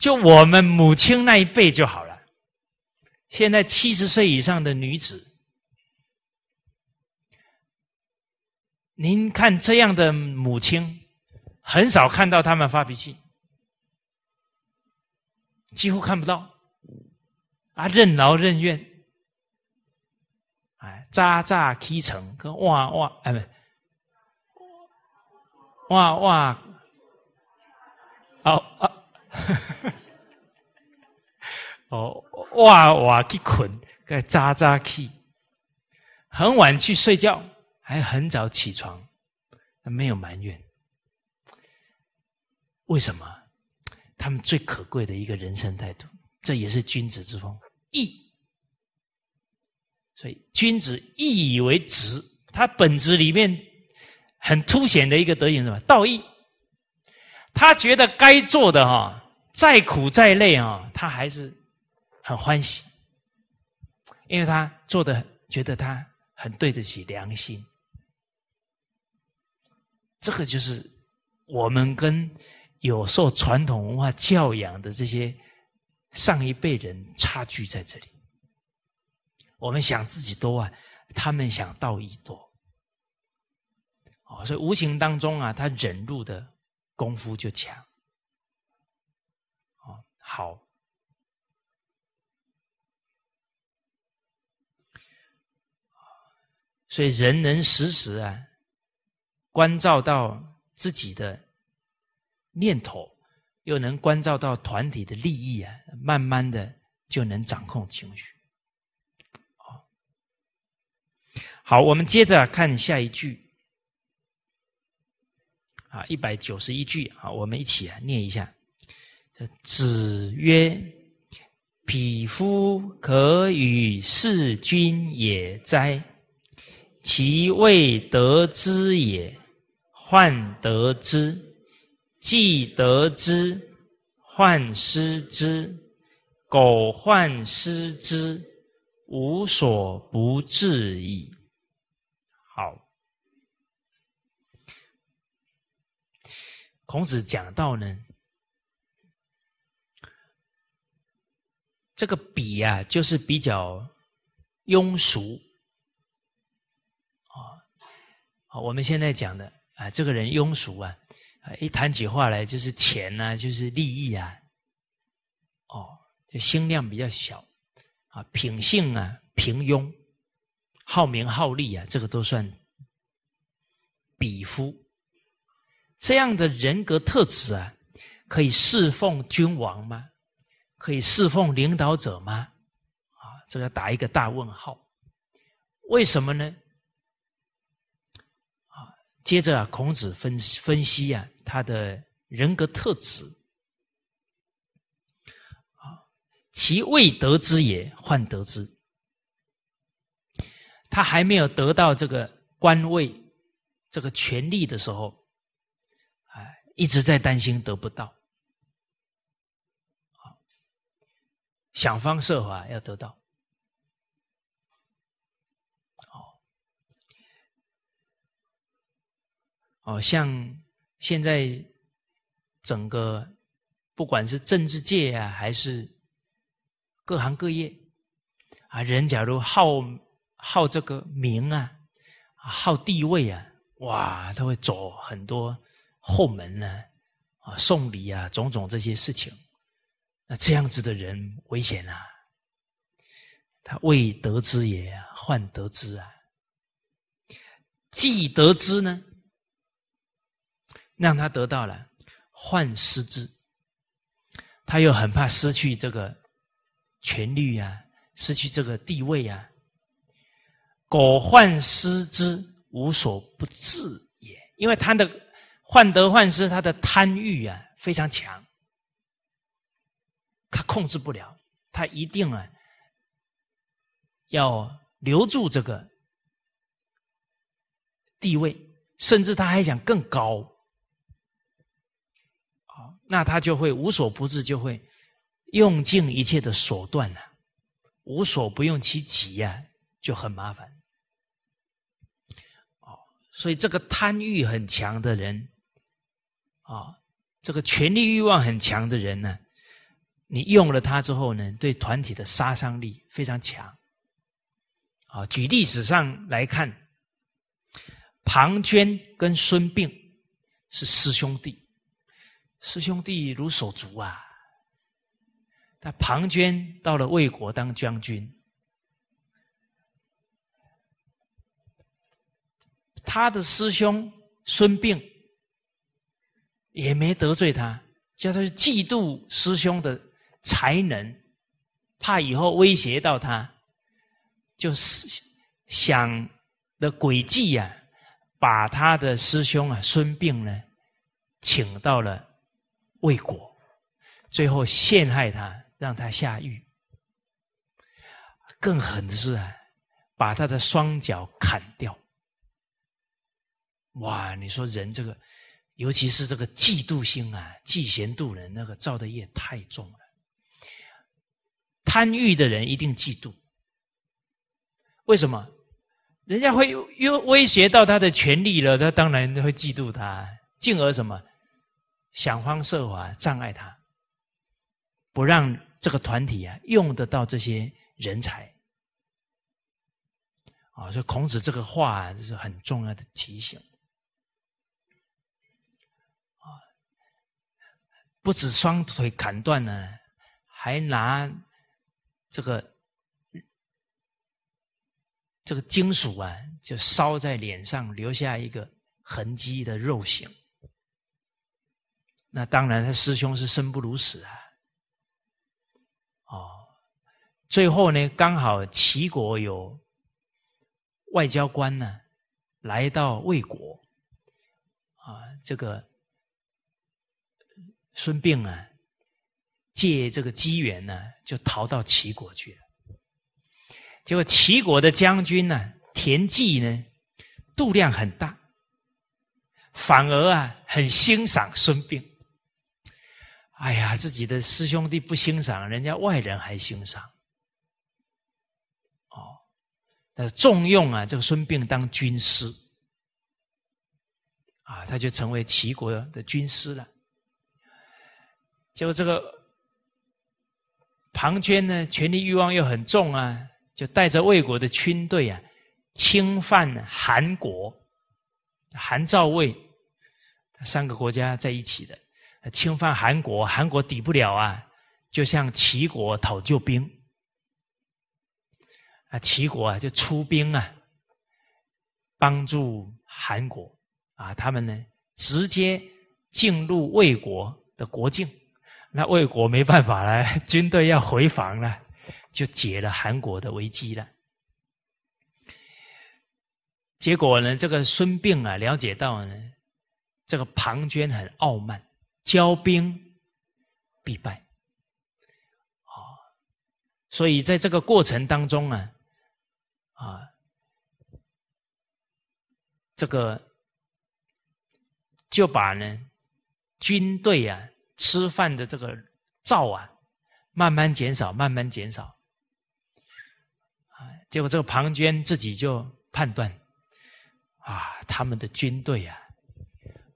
就我们母亲那一辈就好了。现在七十岁以上的女子，您看这样的母亲，很少看到他们发脾气，几乎看不到。啊，任劳任怨，哎，渣渣劈成，哇哇，哎不，哇哇，好啊。哦，哇哇，去困，该扎扎去。很晚去睡觉，还很早起床，没有埋怨。为什么？他们最可贵的一个人生态度，这也是君子之风义。所以君子义以为直，他本质里面很凸显的一个德行是什么？道义。他觉得该做的哈，再苦再累啊，他还是很欢喜，因为他做的觉得他很对得起良心。这个就是我们跟有受传统文化教养的这些上一辈人差距在这里。我们想自己多啊，他们想道义多。哦，所以无形当中啊，他忍辱的。功夫就强，好，所以人能时时啊，关照到自己的念头，又能关照到团体的利益啊，慢慢的就能掌控情绪，好，我们接着看下一句。啊，一百九十一句，啊，我们一起啊念一下。子曰：“匹夫可与事君也哉？其未得之也，患得之；既得之，患失之。苟患失之，无所不至矣。”孔子讲到呢，这个比呀，就是比较庸俗，啊，好，我们现在讲的啊，这个人庸俗啊，一谈起话来就是钱呐，就是利益啊，哦，就心量比较小啊，品性啊平庸，好名好利啊，这个都算鄙夫。这样的人格特质啊，可以侍奉君王吗？可以侍奉领导者吗？啊，这要打一个大问号。为什么呢？啊，接着啊，孔子分分析啊，他的人格特质啊，其未得之也，患得之。他还没有得到这个官位、这个权力的时候。一直在担心得不到，好想方设法要得到，哦哦，像现在整个不管是政治界啊，还是各行各业啊，人假如好好这个名啊，好地位啊，哇，他会走很多。后门呢？啊，送礼啊，种种这些事情，那这样子的人危险啊！他未得之也，患得之啊；既得之呢，让他得到了，患失之。他又很怕失去这个权力啊，失去这个地位啊。苟患失之，无所不至也。因为他的。患得患失，他的贪欲啊非常强，他控制不了，他一定啊要留住这个地位，甚至他还想更高，哦，那他就会无所不至，就会用尽一切的手段啊，无所不用其极呀，就很麻烦。哦，所以这个贪欲很强的人。啊，这个权力欲望很强的人呢，你用了他之后呢，对团体的杀伤力非常强。啊，举历史上来看，庞涓跟孙膑是师兄弟，师兄弟如手足啊。但庞涓到了魏国当将军，他的师兄孙膑。也没得罪他，叫他嫉妒师兄的才能，怕以后威胁到他，就是想的诡计呀，把他的师兄啊孙膑呢，请到了魏国，最后陷害他，让他下狱。更狠的是，啊，把他的双脚砍掉。哇，你说人这个。尤其是这个嫉妒心啊，嫉贤妒人，那个造的业太重了。贪欲的人一定嫉妒，为什么？人家会又威胁到他的权利了，他当然会嫉妒他，进而什么想方设法障碍他，不让这个团体啊用得到这些人才。啊，所以孔子这个话是很重要的提醒。不止双腿砍断了，还拿这个这个金属啊，就烧在脸上，留下一个痕迹的肉型。那当然，他师兄是生不如死啊！哦，最后呢，刚好齐国有外交官呢，来到魏国，啊，这个。孙膑啊，借这个机缘呢，就逃到齐国去了。结果齐国的将军呢，田忌呢，度量很大，反而啊，很欣赏孙膑。哎呀，自己的师兄弟不欣赏，人家外人还欣赏，哦，那重用啊，这个孙膑当军师，啊，他就成为齐国的军师了。结果，这个庞涓呢，权力欲望又很重啊，就带着魏国的军队啊，侵犯韩国、韩赵魏三个国家在一起的，侵犯韩国，韩国抵不了啊，就向齐国讨救兵。啊，齐国啊就出兵啊，帮助韩国啊，他们呢直接进入魏国的国境。那魏国没办法了，军队要回防了，就解了韩国的危机了。结果呢，这个孙膑啊，了解到呢，这个庞涓很傲慢，骄兵必败。啊，所以在这个过程当中啊，啊，这个就把呢军队啊。吃饭的这个灶啊，慢慢减少，慢慢减少啊。结果这个庞涓自己就判断，啊，他们的军队啊，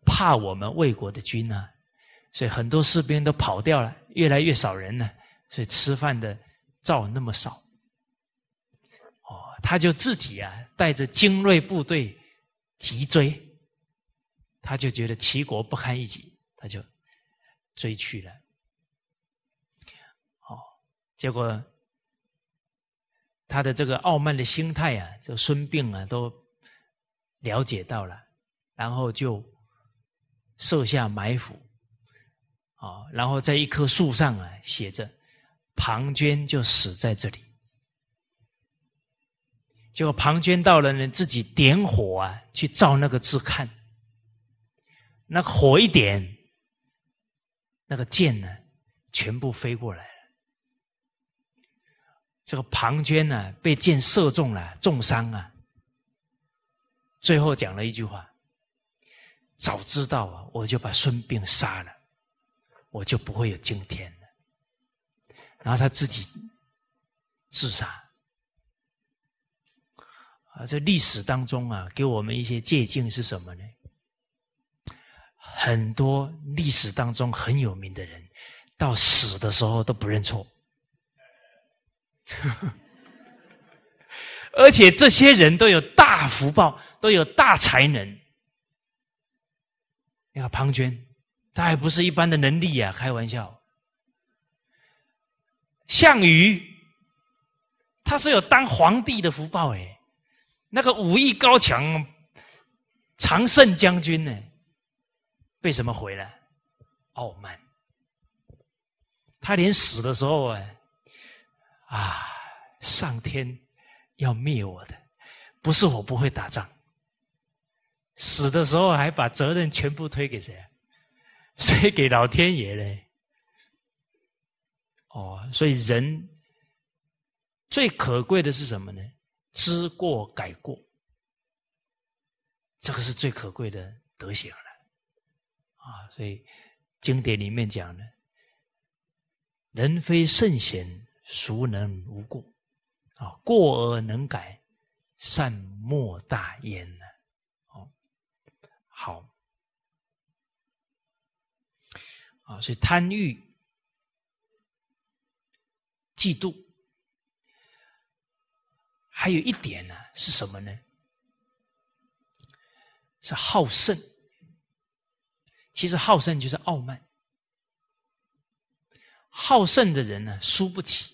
怕我们魏国的军啊，所以很多士兵都跑掉了，越来越少人呢，所以吃饭的灶那么少。哦，他就自己啊，带着精锐部队急追，他就觉得齐国不堪一击，他就。追去了，好，结果他的这个傲慢的心态啊，这孙膑啊都了解到了，然后就设下埋伏，好，然后在一棵树上啊写着“庞涓就死在这里”，结果庞涓到了呢，自己点火啊去照那个字看，那火一点。那个箭呢，全部飞过来了。这个庞涓呢，被箭射中了，重伤啊。最后讲了一句话：“早知道啊，我就把孙膑杀了，我就不会有今天了。”然后他自己自杀。啊，这历史当中啊，给我们一些借鉴是什么呢？很多历史当中很有名的人，到死的时候都不认错，而且这些人都有大福报，都有大才能。你看庞涓，他还不是一般的能力呀？开玩笑，项羽他是有当皇帝的福报哎，那个武艺高强、常胜将军呢。被什么毁了？傲慢。他连死的时候哎，啊，上天要灭我的，不是我不会打仗。死的时候还把责任全部推给谁？以给老天爷嘞。哦，所以人最可贵的是什么呢？知过改过，这个是最可贵的德行。啊，所以经典里面讲的“人非圣贤，孰能无过”啊，过而能改，善莫大焉呐。哦，好啊，所以贪欲、嫉妒，还有一点呢，是什么呢？是好胜。其实好胜就是傲慢，好胜的人呢输不起，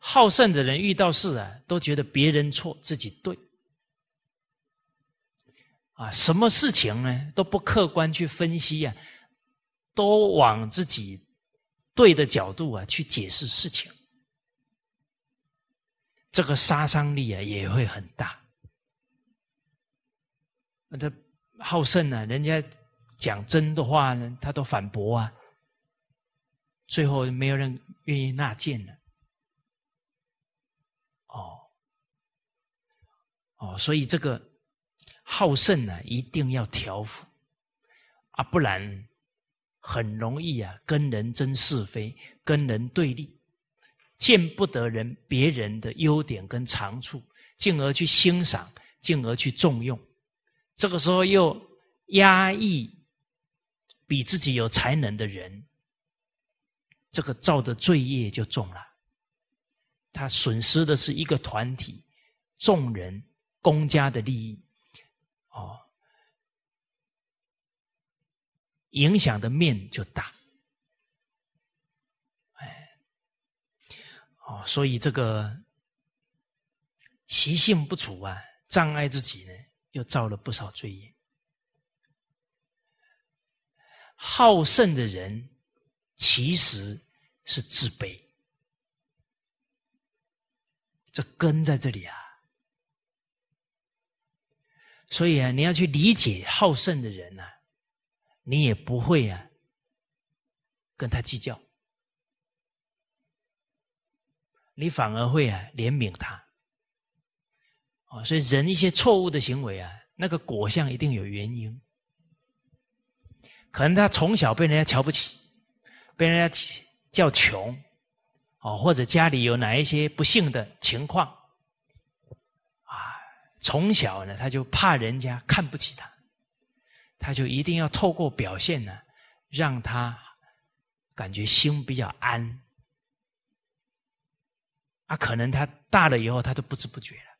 好胜的人遇到事啊都觉得别人错自己对，啊，什么事情呢都不客观去分析呀，都往自己对的角度啊去解释事情，这个杀伤力啊也会很大，他好胜呢，人家。讲真的话呢，他都反驳啊，最后没有人愿意纳谏了。哦，哦，所以这个好胜呢，一定要调伏啊，不然很容易啊，跟人争是非，跟人对立，见不得人别人的优点跟长处，进而去欣赏，进而去重用，这个时候又压抑。比自己有才能的人，这个造的罪业就重了。他损失的是一个团体、众人、公家的利益，哦，影响的面就大。哎，哦，所以这个习性不除啊，障碍自己呢，又造了不少罪业。好胜的人其实是自卑，这根在这里啊。所以啊，你要去理解好胜的人呢，你也不会啊跟他计较，你反而会啊怜悯他。哦，所以人一些错误的行为啊，那个果相一定有原因。可能他从小被人家瞧不起，被人家叫穷，哦，或者家里有哪一些不幸的情况，啊，从小呢他就怕人家看不起他，他就一定要透过表现呢，让他感觉心比较安。啊，可能他大了以后他都不知不觉了，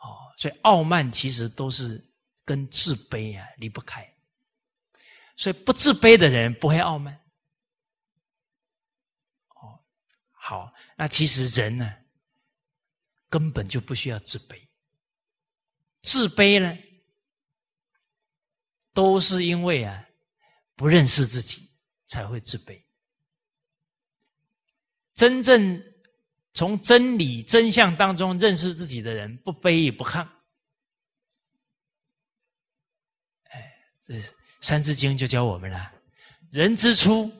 哦，所以傲慢其实都是。跟自卑啊离不开，所以不自卑的人不会傲慢。哦，好，那其实人呢，根本就不需要自卑。自卑呢，都是因为啊，不认识自己才会自卑。真正从真理真相当中认识自己的人，不卑也不亢。这《三字经》就教我们了：人之初，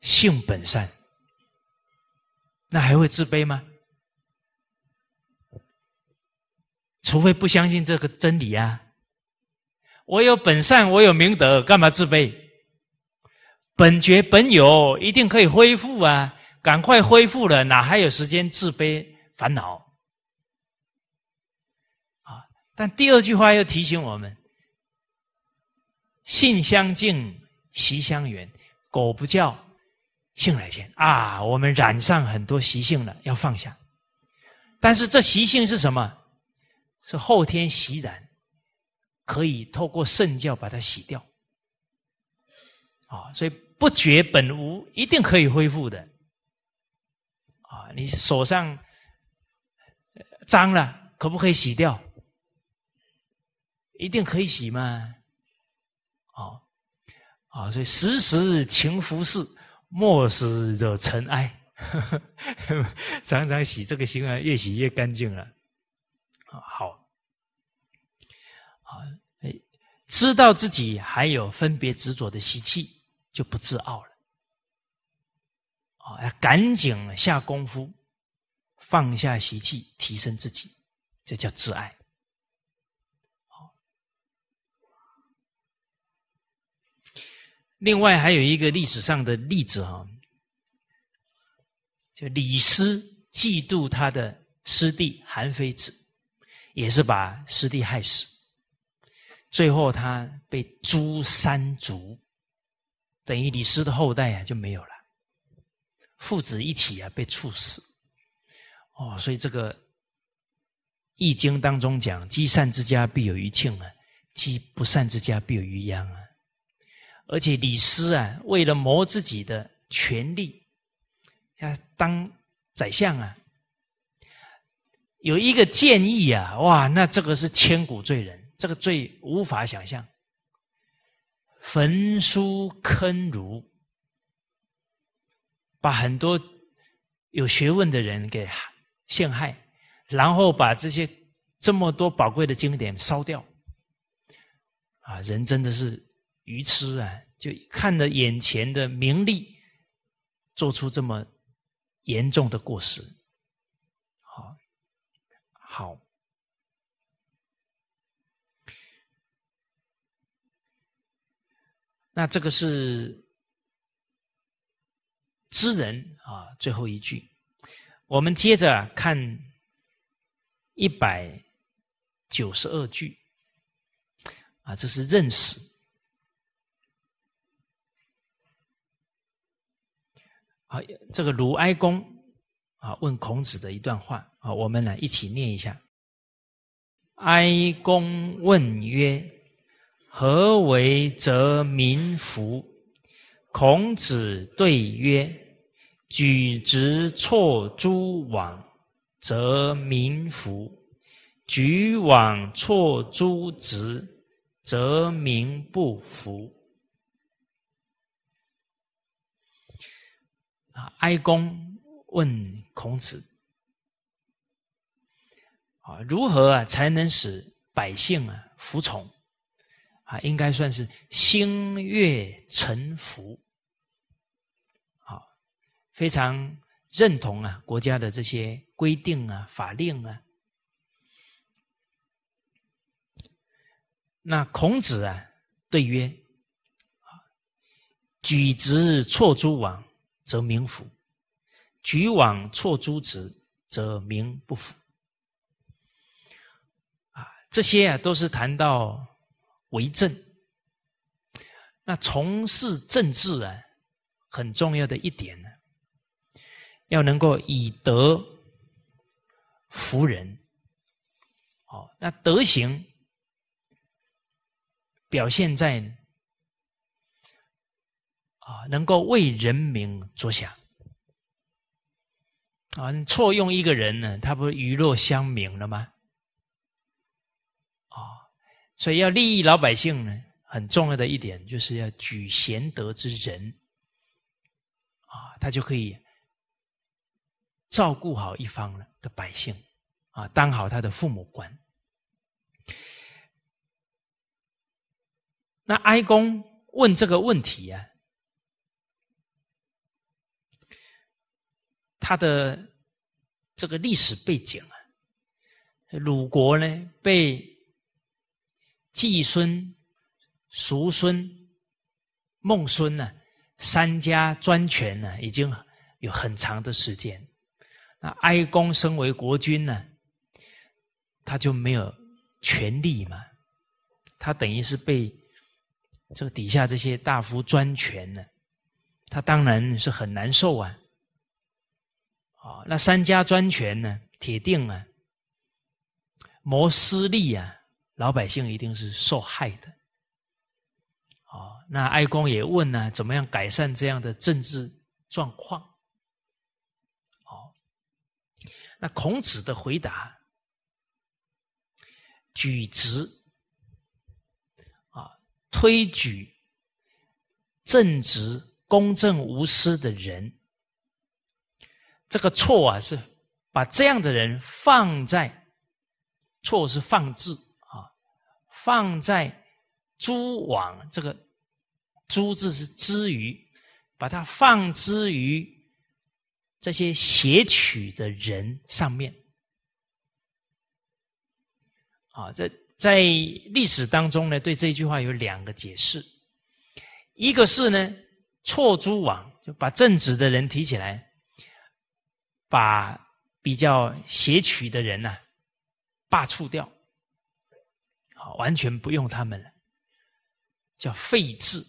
性本善。那还会自卑吗？除非不相信这个真理啊！我有本善，我有明德，干嘛自卑？本觉本有，一定可以恢复啊！赶快恢复了，哪还有时间自卑烦恼？啊！但第二句话又提醒我们。性相近，习相远。苟不教，性乃迁。啊，我们染上很多习性了，要放下。但是这习性是什么？是后天习染，可以透过圣教把它洗掉。啊，所以不觉本无，一定可以恢复的。啊，你手上脏了，可不可以洗掉？一定可以洗吗？啊，所以时时勤拂拭，莫使惹尘埃。常常洗这个心啊，越洗越干净了。好，啊，知道自己还有分别执着的习气，就不自傲了。啊，赶紧下功夫，放下习气，提升自己，这叫自爱。另外还有一个历史上的例子啊，就李斯嫉妒他的师弟韩非子，也是把师弟害死。最后他被诛三族，等于李斯的后代啊就没有了，父子一起啊被处死。哦，所以这个《易经》当中讲“积善之家必有余庆”啊，“积不善之家必有余殃”啊。而且李斯啊，为了谋自己的权利，要当宰相啊，有一个建议啊，哇，那这个是千古罪人，这个罪无法想象，焚书坑儒，把很多有学问的人给陷害，然后把这些这么多宝贵的经典烧掉，啊，人真的是。愚痴啊，就看着眼前的名利，做出这么严重的过失，好，好。那这个是知人啊，最后一句，我们接着看一百九十二句，啊，这是认识。好，这个鲁哀公啊问孔子的一段话，啊，我们来一起念一下。哀公问曰：“何为则民服？”孔子对曰：“举直错诸枉，则民服；举枉错诸直，则民不服。”啊！哀公问孔子：“啊，如何啊才能使百姓啊服从？啊，应该算是心悦诚服。好，非常认同啊国家的这些规定啊法令啊。”那孔子啊对曰：“举直错诸枉。”则民服；举枉错诸子，则民不服。啊，这些啊都是谈到为政。那从事政治啊，很重要的一点呢，要能够以德服人。好，那德行表现在。啊，能够为人民着想啊！你错用一个人呢，他不是鱼肉乡民了吗？啊！所以要利益老百姓呢，很重要的一点就是要举贤德之人啊，他就可以照顾好一方的百姓啊，当好他的父母官。那哀公问这个问题呀？他的这个历史背景啊，鲁国呢被季孙、叔孙、孟孙呢三家专权呢，已经有很长的时间。那哀公身为国君呢，他就没有权力嘛，他等于是被这个底下这些大夫专权呢，他当然是很难受啊。啊，那三家专权呢？铁定啊，谋私利啊，老百姓一定是受害的。哦，那哀公也问呢，怎么样改善这样的政治状况？哦，那孔子的回答：举直啊，推举正直、公正、无私的人。这个错啊，是把这样的人放在错是放置啊，放在蛛网这个蛛字是之于，把它放之于这些邪曲的人上面啊。在在历史当中呢，对这句话有两个解释，一个是呢错蛛网，就把正直的人提起来。把比较邪曲的人呢，罢黜掉，好，完全不用他们了，叫废制。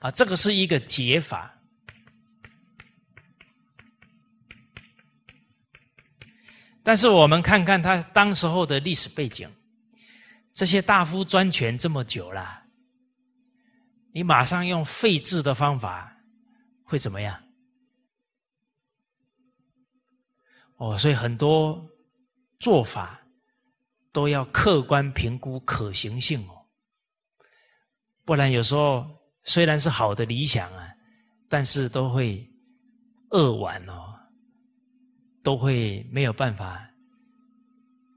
啊，这个是一个解法。但是我们看看他当时候的历史背景，这些大夫专权这么久了。你马上用废置的方法会怎么样？哦，所以很多做法都要客观评估可行性哦，不然有时候虽然是好的理想啊，但是都会扼腕哦，都会没有办法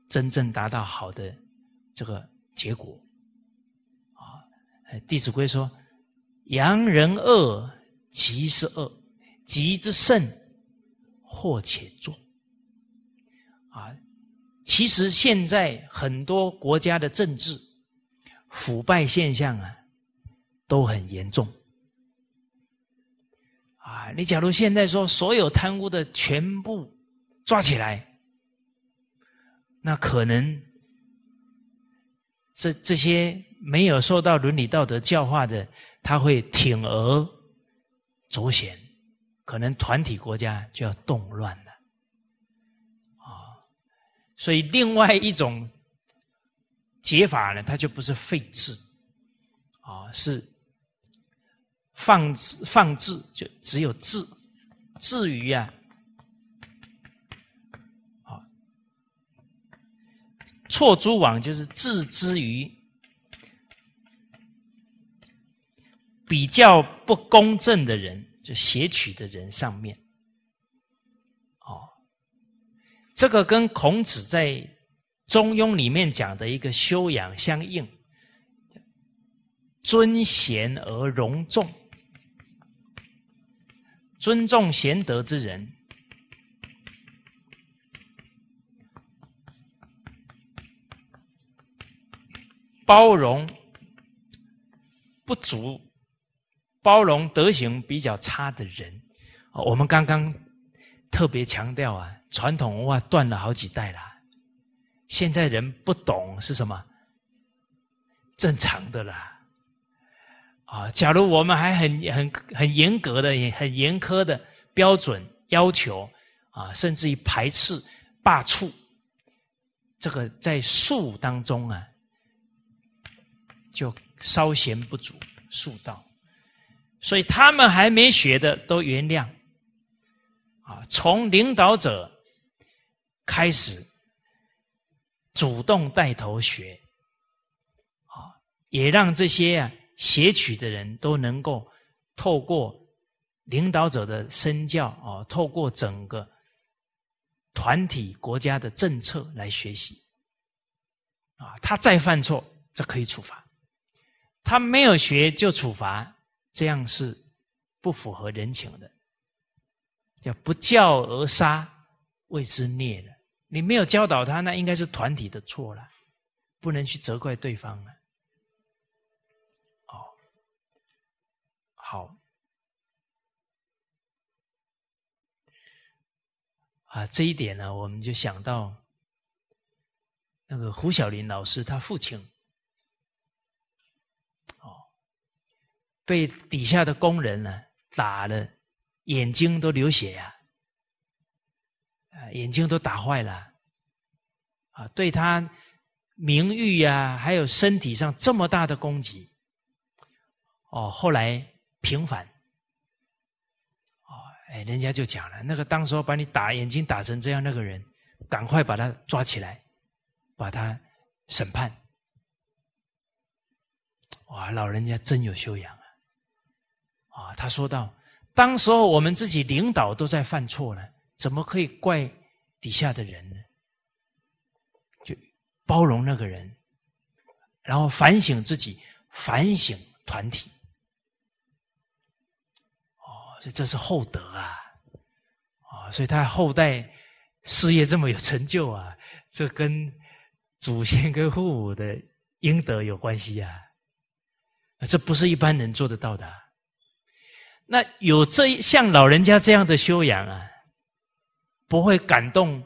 真正达到好的这个结果啊。《弟子规》说。洋人恶，即是恶；极之甚，或且作。啊，其实现在很多国家的政治腐败现象啊，都很严重。啊，你假如现在说所有贪污的全部抓起来，那可能这这些没有受到伦理道德教化的。他会铤而走险，可能团体国家就要动乱了啊！所以，另外一种解法呢，它就不是废治啊，是放放置，就只有置，置于啊啊，错诸网就是置之于。比较不公正的人，就挟取的人上面，哦，这个跟孔子在《中庸》里面讲的一个修养相应，尊贤而容重，尊重贤德之人，包容不足。包容德行比较差的人，我们刚刚特别强调啊，传统文化断了好几代了，现在人不懂是什么正常的啦。啊，假如我们还很很很严格的、很严苛的标准要求啊，甚至于排斥罢黜，这个在术当中啊，就稍嫌不足术道。所以他们还没学的都原谅，啊，从领导者开始主动带头学，啊，也让这些啊学曲的人都能够透过领导者的身教啊，透过整个团体、国家的政策来学习，啊，他再犯错，这可以处罚；他没有学就处罚。这样是不符合人情的，叫不教而杀，谓之孽了。你没有教导他，那应该是团体的错了，不能去责怪对方了。哦，好啊，这一点呢，我们就想到那个胡小林老师他父亲。被底下的工人呢打了，眼睛都流血呀，啊，眼睛都打坏了，啊，对他名誉呀，还有身体上这么大的攻击，哦，后来平反，哦，哎，人家就讲了，那个当时候把你打眼睛打成这样那个人，赶快把他抓起来，把他审判，哇，老人家真有修养。啊，他说到，当时候我们自己领导都在犯错了，怎么可以怪底下的人呢？就包容那个人，然后反省自己，反省团体。哦，所以这是厚德啊，啊，所以他后代事业这么有成就啊，这跟祖先跟父母的应得有关系呀。啊，这不是一般人做得到的。那有这像老人家这样的修养啊，不会感动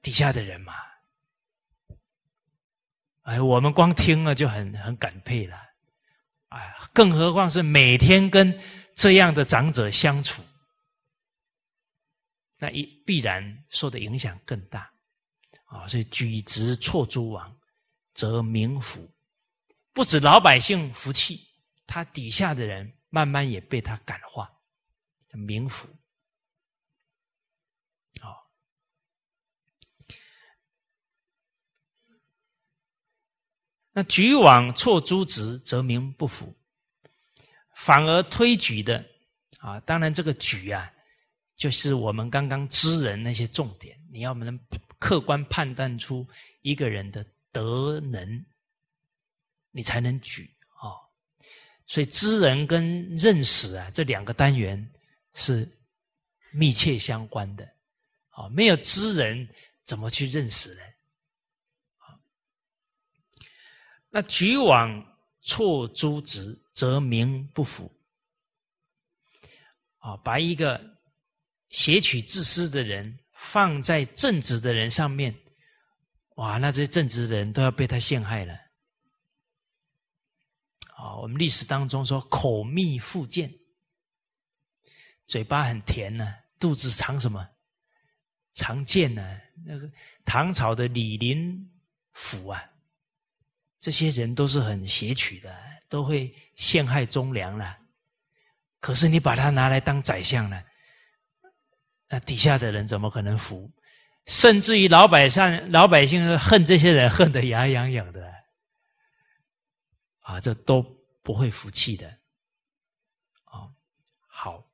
底下的人吗？哎，我们光听了就很很感佩了，哎，更何况是每天跟这样的长者相处，那一必然受的影响更大，啊，所以举直错诸枉，则民福，不止老百姓福气。他底下的人慢慢也被他感化，民服。好，那举枉错诸直，则民不符，反而推举的啊，当然这个举啊，就是我们刚刚知人那些重点，你要能客观判断出一个人的德能，你才能举。所以知人跟认识啊这两个单元是密切相关的，啊，没有知人怎么去认识呢？啊，那举枉错诸直则名不符，啊，把一个挟取自私的人放在正直的人上面，哇，那这些正直的人都要被他陷害了。啊，我们历史当中说口蜜腹剑，嘴巴很甜呢，肚子藏什么？藏剑呢？那个唐朝的李林甫啊，这些人都是很邪曲的，都会陷害忠良了。可是你把他拿来当宰相呢，那底下的人怎么可能服？甚至于老百姓，老百姓恨这些人，恨得牙痒痒的。啊，这都不会服气的，啊，好，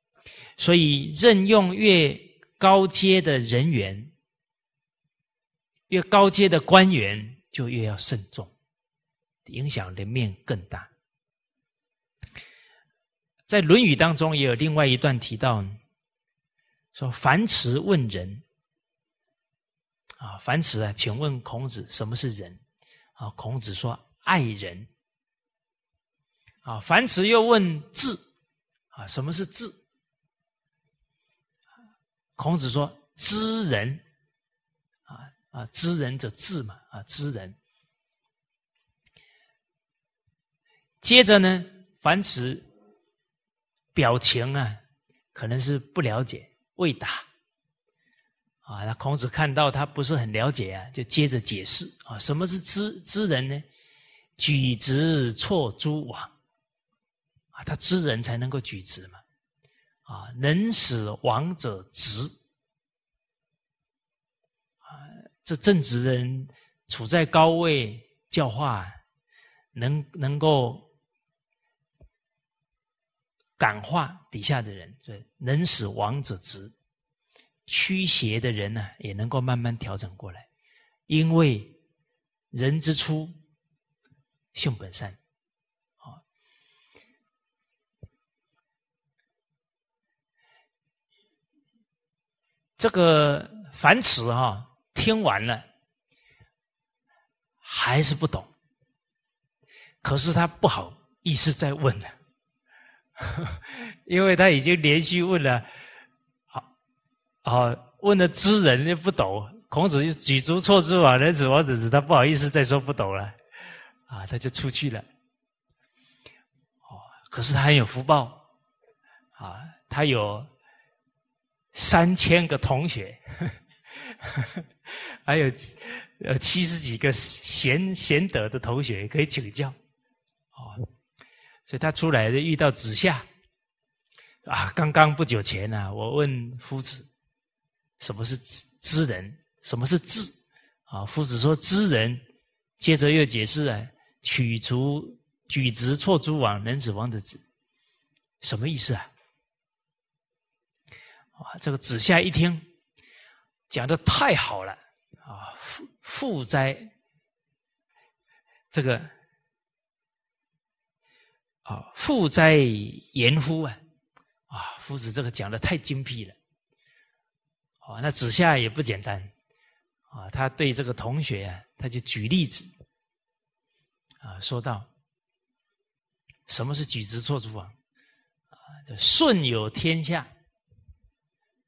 所以任用越高阶的人员，越高阶的官员，就越要慎重，影响的面更大。在《论语》当中，也有另外一段提到，说樊迟问仁，啊，樊迟啊，请问孔子什么是仁？啊，孔子说：爱人。啊，樊迟又问智，啊，什么是智？孔子说：知人。啊啊，知人者智嘛，啊，知人。接着呢，樊迟表情啊，可能是不了解，未答。啊，那孔子看到他不是很了解啊，就接着解释：啊，什么是知知人呢？举直错诸枉。他知人才能够举直嘛，啊，能使亡者直，啊，这正直人处在高位，教化能能够感化底下的人，这能使亡者直，驱邪的人呢也能够慢慢调整过来，因为人之初性本善。这个樊迟啊，听完了还是不懂，可是他不好意思再问了，因为他已经连续问了，好，啊，问了知人就不懂，孔子就举足错之往人子王子子，他不好意思再说不懂了，啊，他就出去了，哦，可是他很有福报，啊，他有。三千个同学，还有呃七十几个贤贤德的同学可以请教，哦，所以他出来就遇到子夏，啊，刚刚不久前呢，我问夫子，什么是知人，什么是智，啊，夫子说知人，接着又解释啊，举足举直错诸枉，能指望的子，什么意思啊？啊，这个子夏一听，讲的太好了啊！富富哉，这个啊，富哉言乎啊！啊，夫子这个讲的太精辟了。啊，那子夏也不简单啊，他对这个同学，啊，他就举例子啊，说道：什么是举直错诸枉？啊，舜有天下。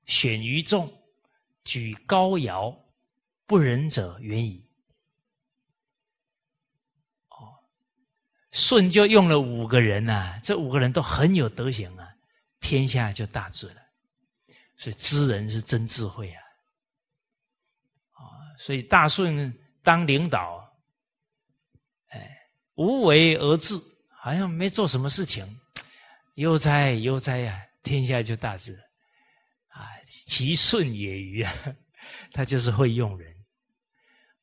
选于众，举高陶，不仁者远矣。哦，舜就用了五个人呐，这五个人都很有德行啊，天下就大治了。所以知人是真智慧啊！啊，所以大舜当领导，哎，无为而治，好像没做什么事情，悠哉悠哉呀，天下就大治。啊，其顺也啊，他就是会用人。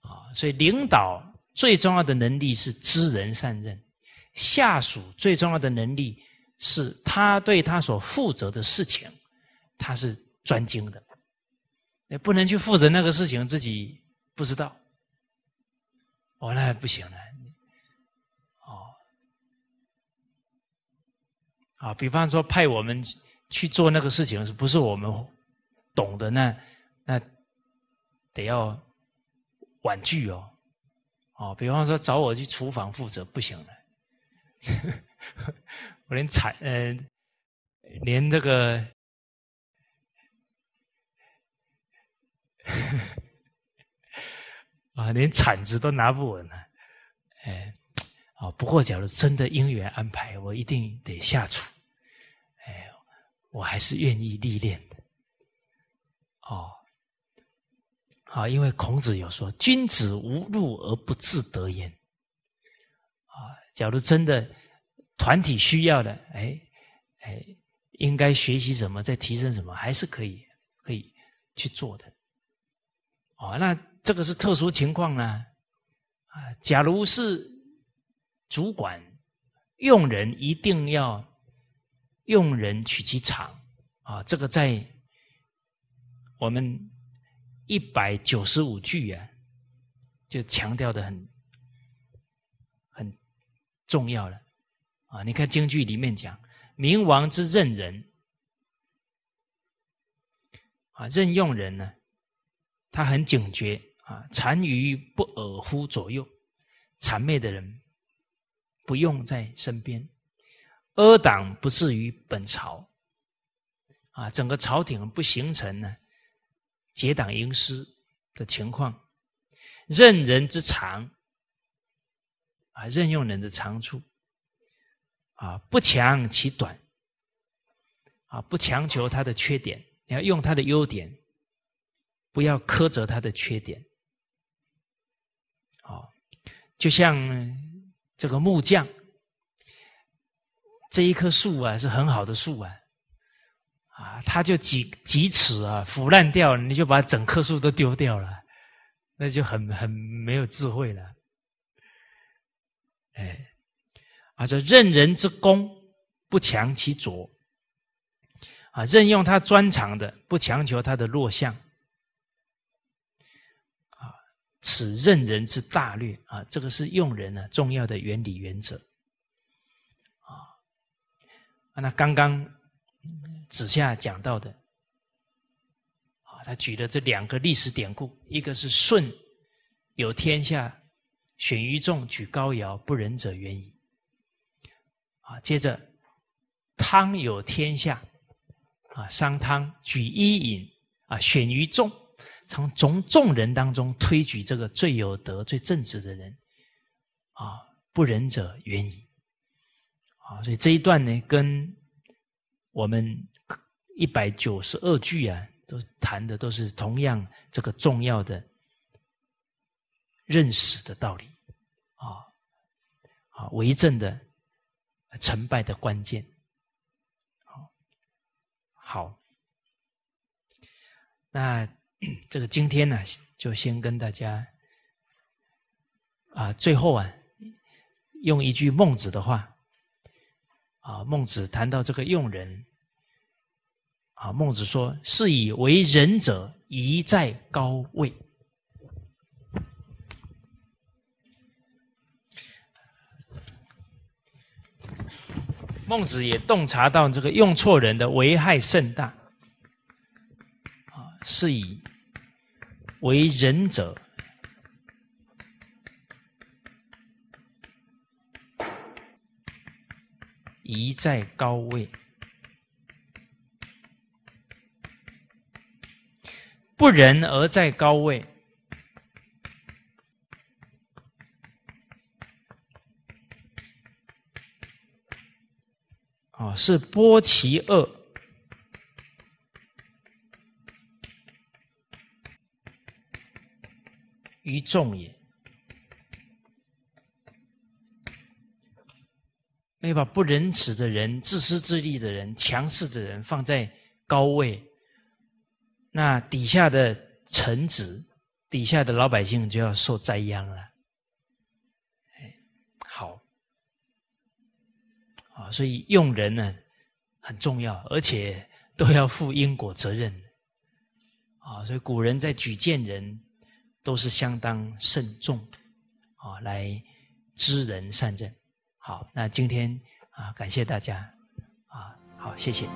啊。所以领导最重要的能力是知人善任，下属最重要的能力是他对他所负责的事情，他是专精的。不能去负责那个事情，自己不知道，我那不行了。哦，啊，比方说派我们。去做那个事情是不是我们懂的？那那得要婉拒哦。哦，比方说找我去厨房负责，不行了。我连铲呃，连这个 啊，连铲子都拿不稳了。哎，哦，不过假如真的因缘安排，我一定得下厨。我还是愿意历练的，哦，好，因为孔子有说：“君子无入而不自得焉。”啊，假如真的团体需要的，哎哎，应该学习什么，在提升什么，还是可以可以去做的。哦，那这个是特殊情况呢，啊，假如是主管用人，一定要。用人取其长，啊，这个在我们一百九十五句啊，就强调的很很重要了，啊，你看京剧里面讲，明王之任人，啊，任用人呢，他很警觉，啊，残余不尔乎左右，谄媚的人不用在身边。阿党不至于本朝，啊，整个朝廷不形成呢结党营私的情况，任人之长，啊，任用人的长处，啊，不强其短，啊，不强求他的缺点，你要用他的优点，不要苛责他的缺点，好，就像这个木匠。这一棵树啊，是很好的树啊，啊，它就几几尺啊，腐烂掉了，你就把整棵树都丢掉了，那就很很没有智慧了。哎，啊，这任人之功，不强其拙。啊，任用他专长的，不强求他的弱项。啊，此任人之大略啊，这个是用人呢重要的原理原则。那刚刚子夏讲到的啊，他举的这两个历史典故，一个是舜有天下，选于众，举高尧，不仁者远矣。啊，接着汤有天下，啊，商汤举伊尹，啊，选于众，从众众人当中推举这个最有德、最正直的人，啊，不仁者远矣。啊，所以这一段呢，跟我们一百九十二句啊，都谈的都是同样这个重要的认识的道理，啊啊，为政的成败的关键，好，好，那这个今天呢，就先跟大家啊，最后啊，用一句孟子的话。啊，孟子谈到这个用人，啊，孟子说，是以为仁者宜在高位。孟子也洞察到这个用错人的危害甚大，啊，是以为仁者。宜在高位，不仁而在高位，啊，是波其恶于众也。要把不仁慈的人、自私自利的人、强势的人放在高位，那底下的臣子、底下的老百姓就要受灾殃了。哎，好，啊，所以用人呢很重要，而且都要负因果责任。啊，所以古人在举荐人都是相当慎重，啊，来知人善任。好，那今天啊，感谢大家，啊，好，谢谢。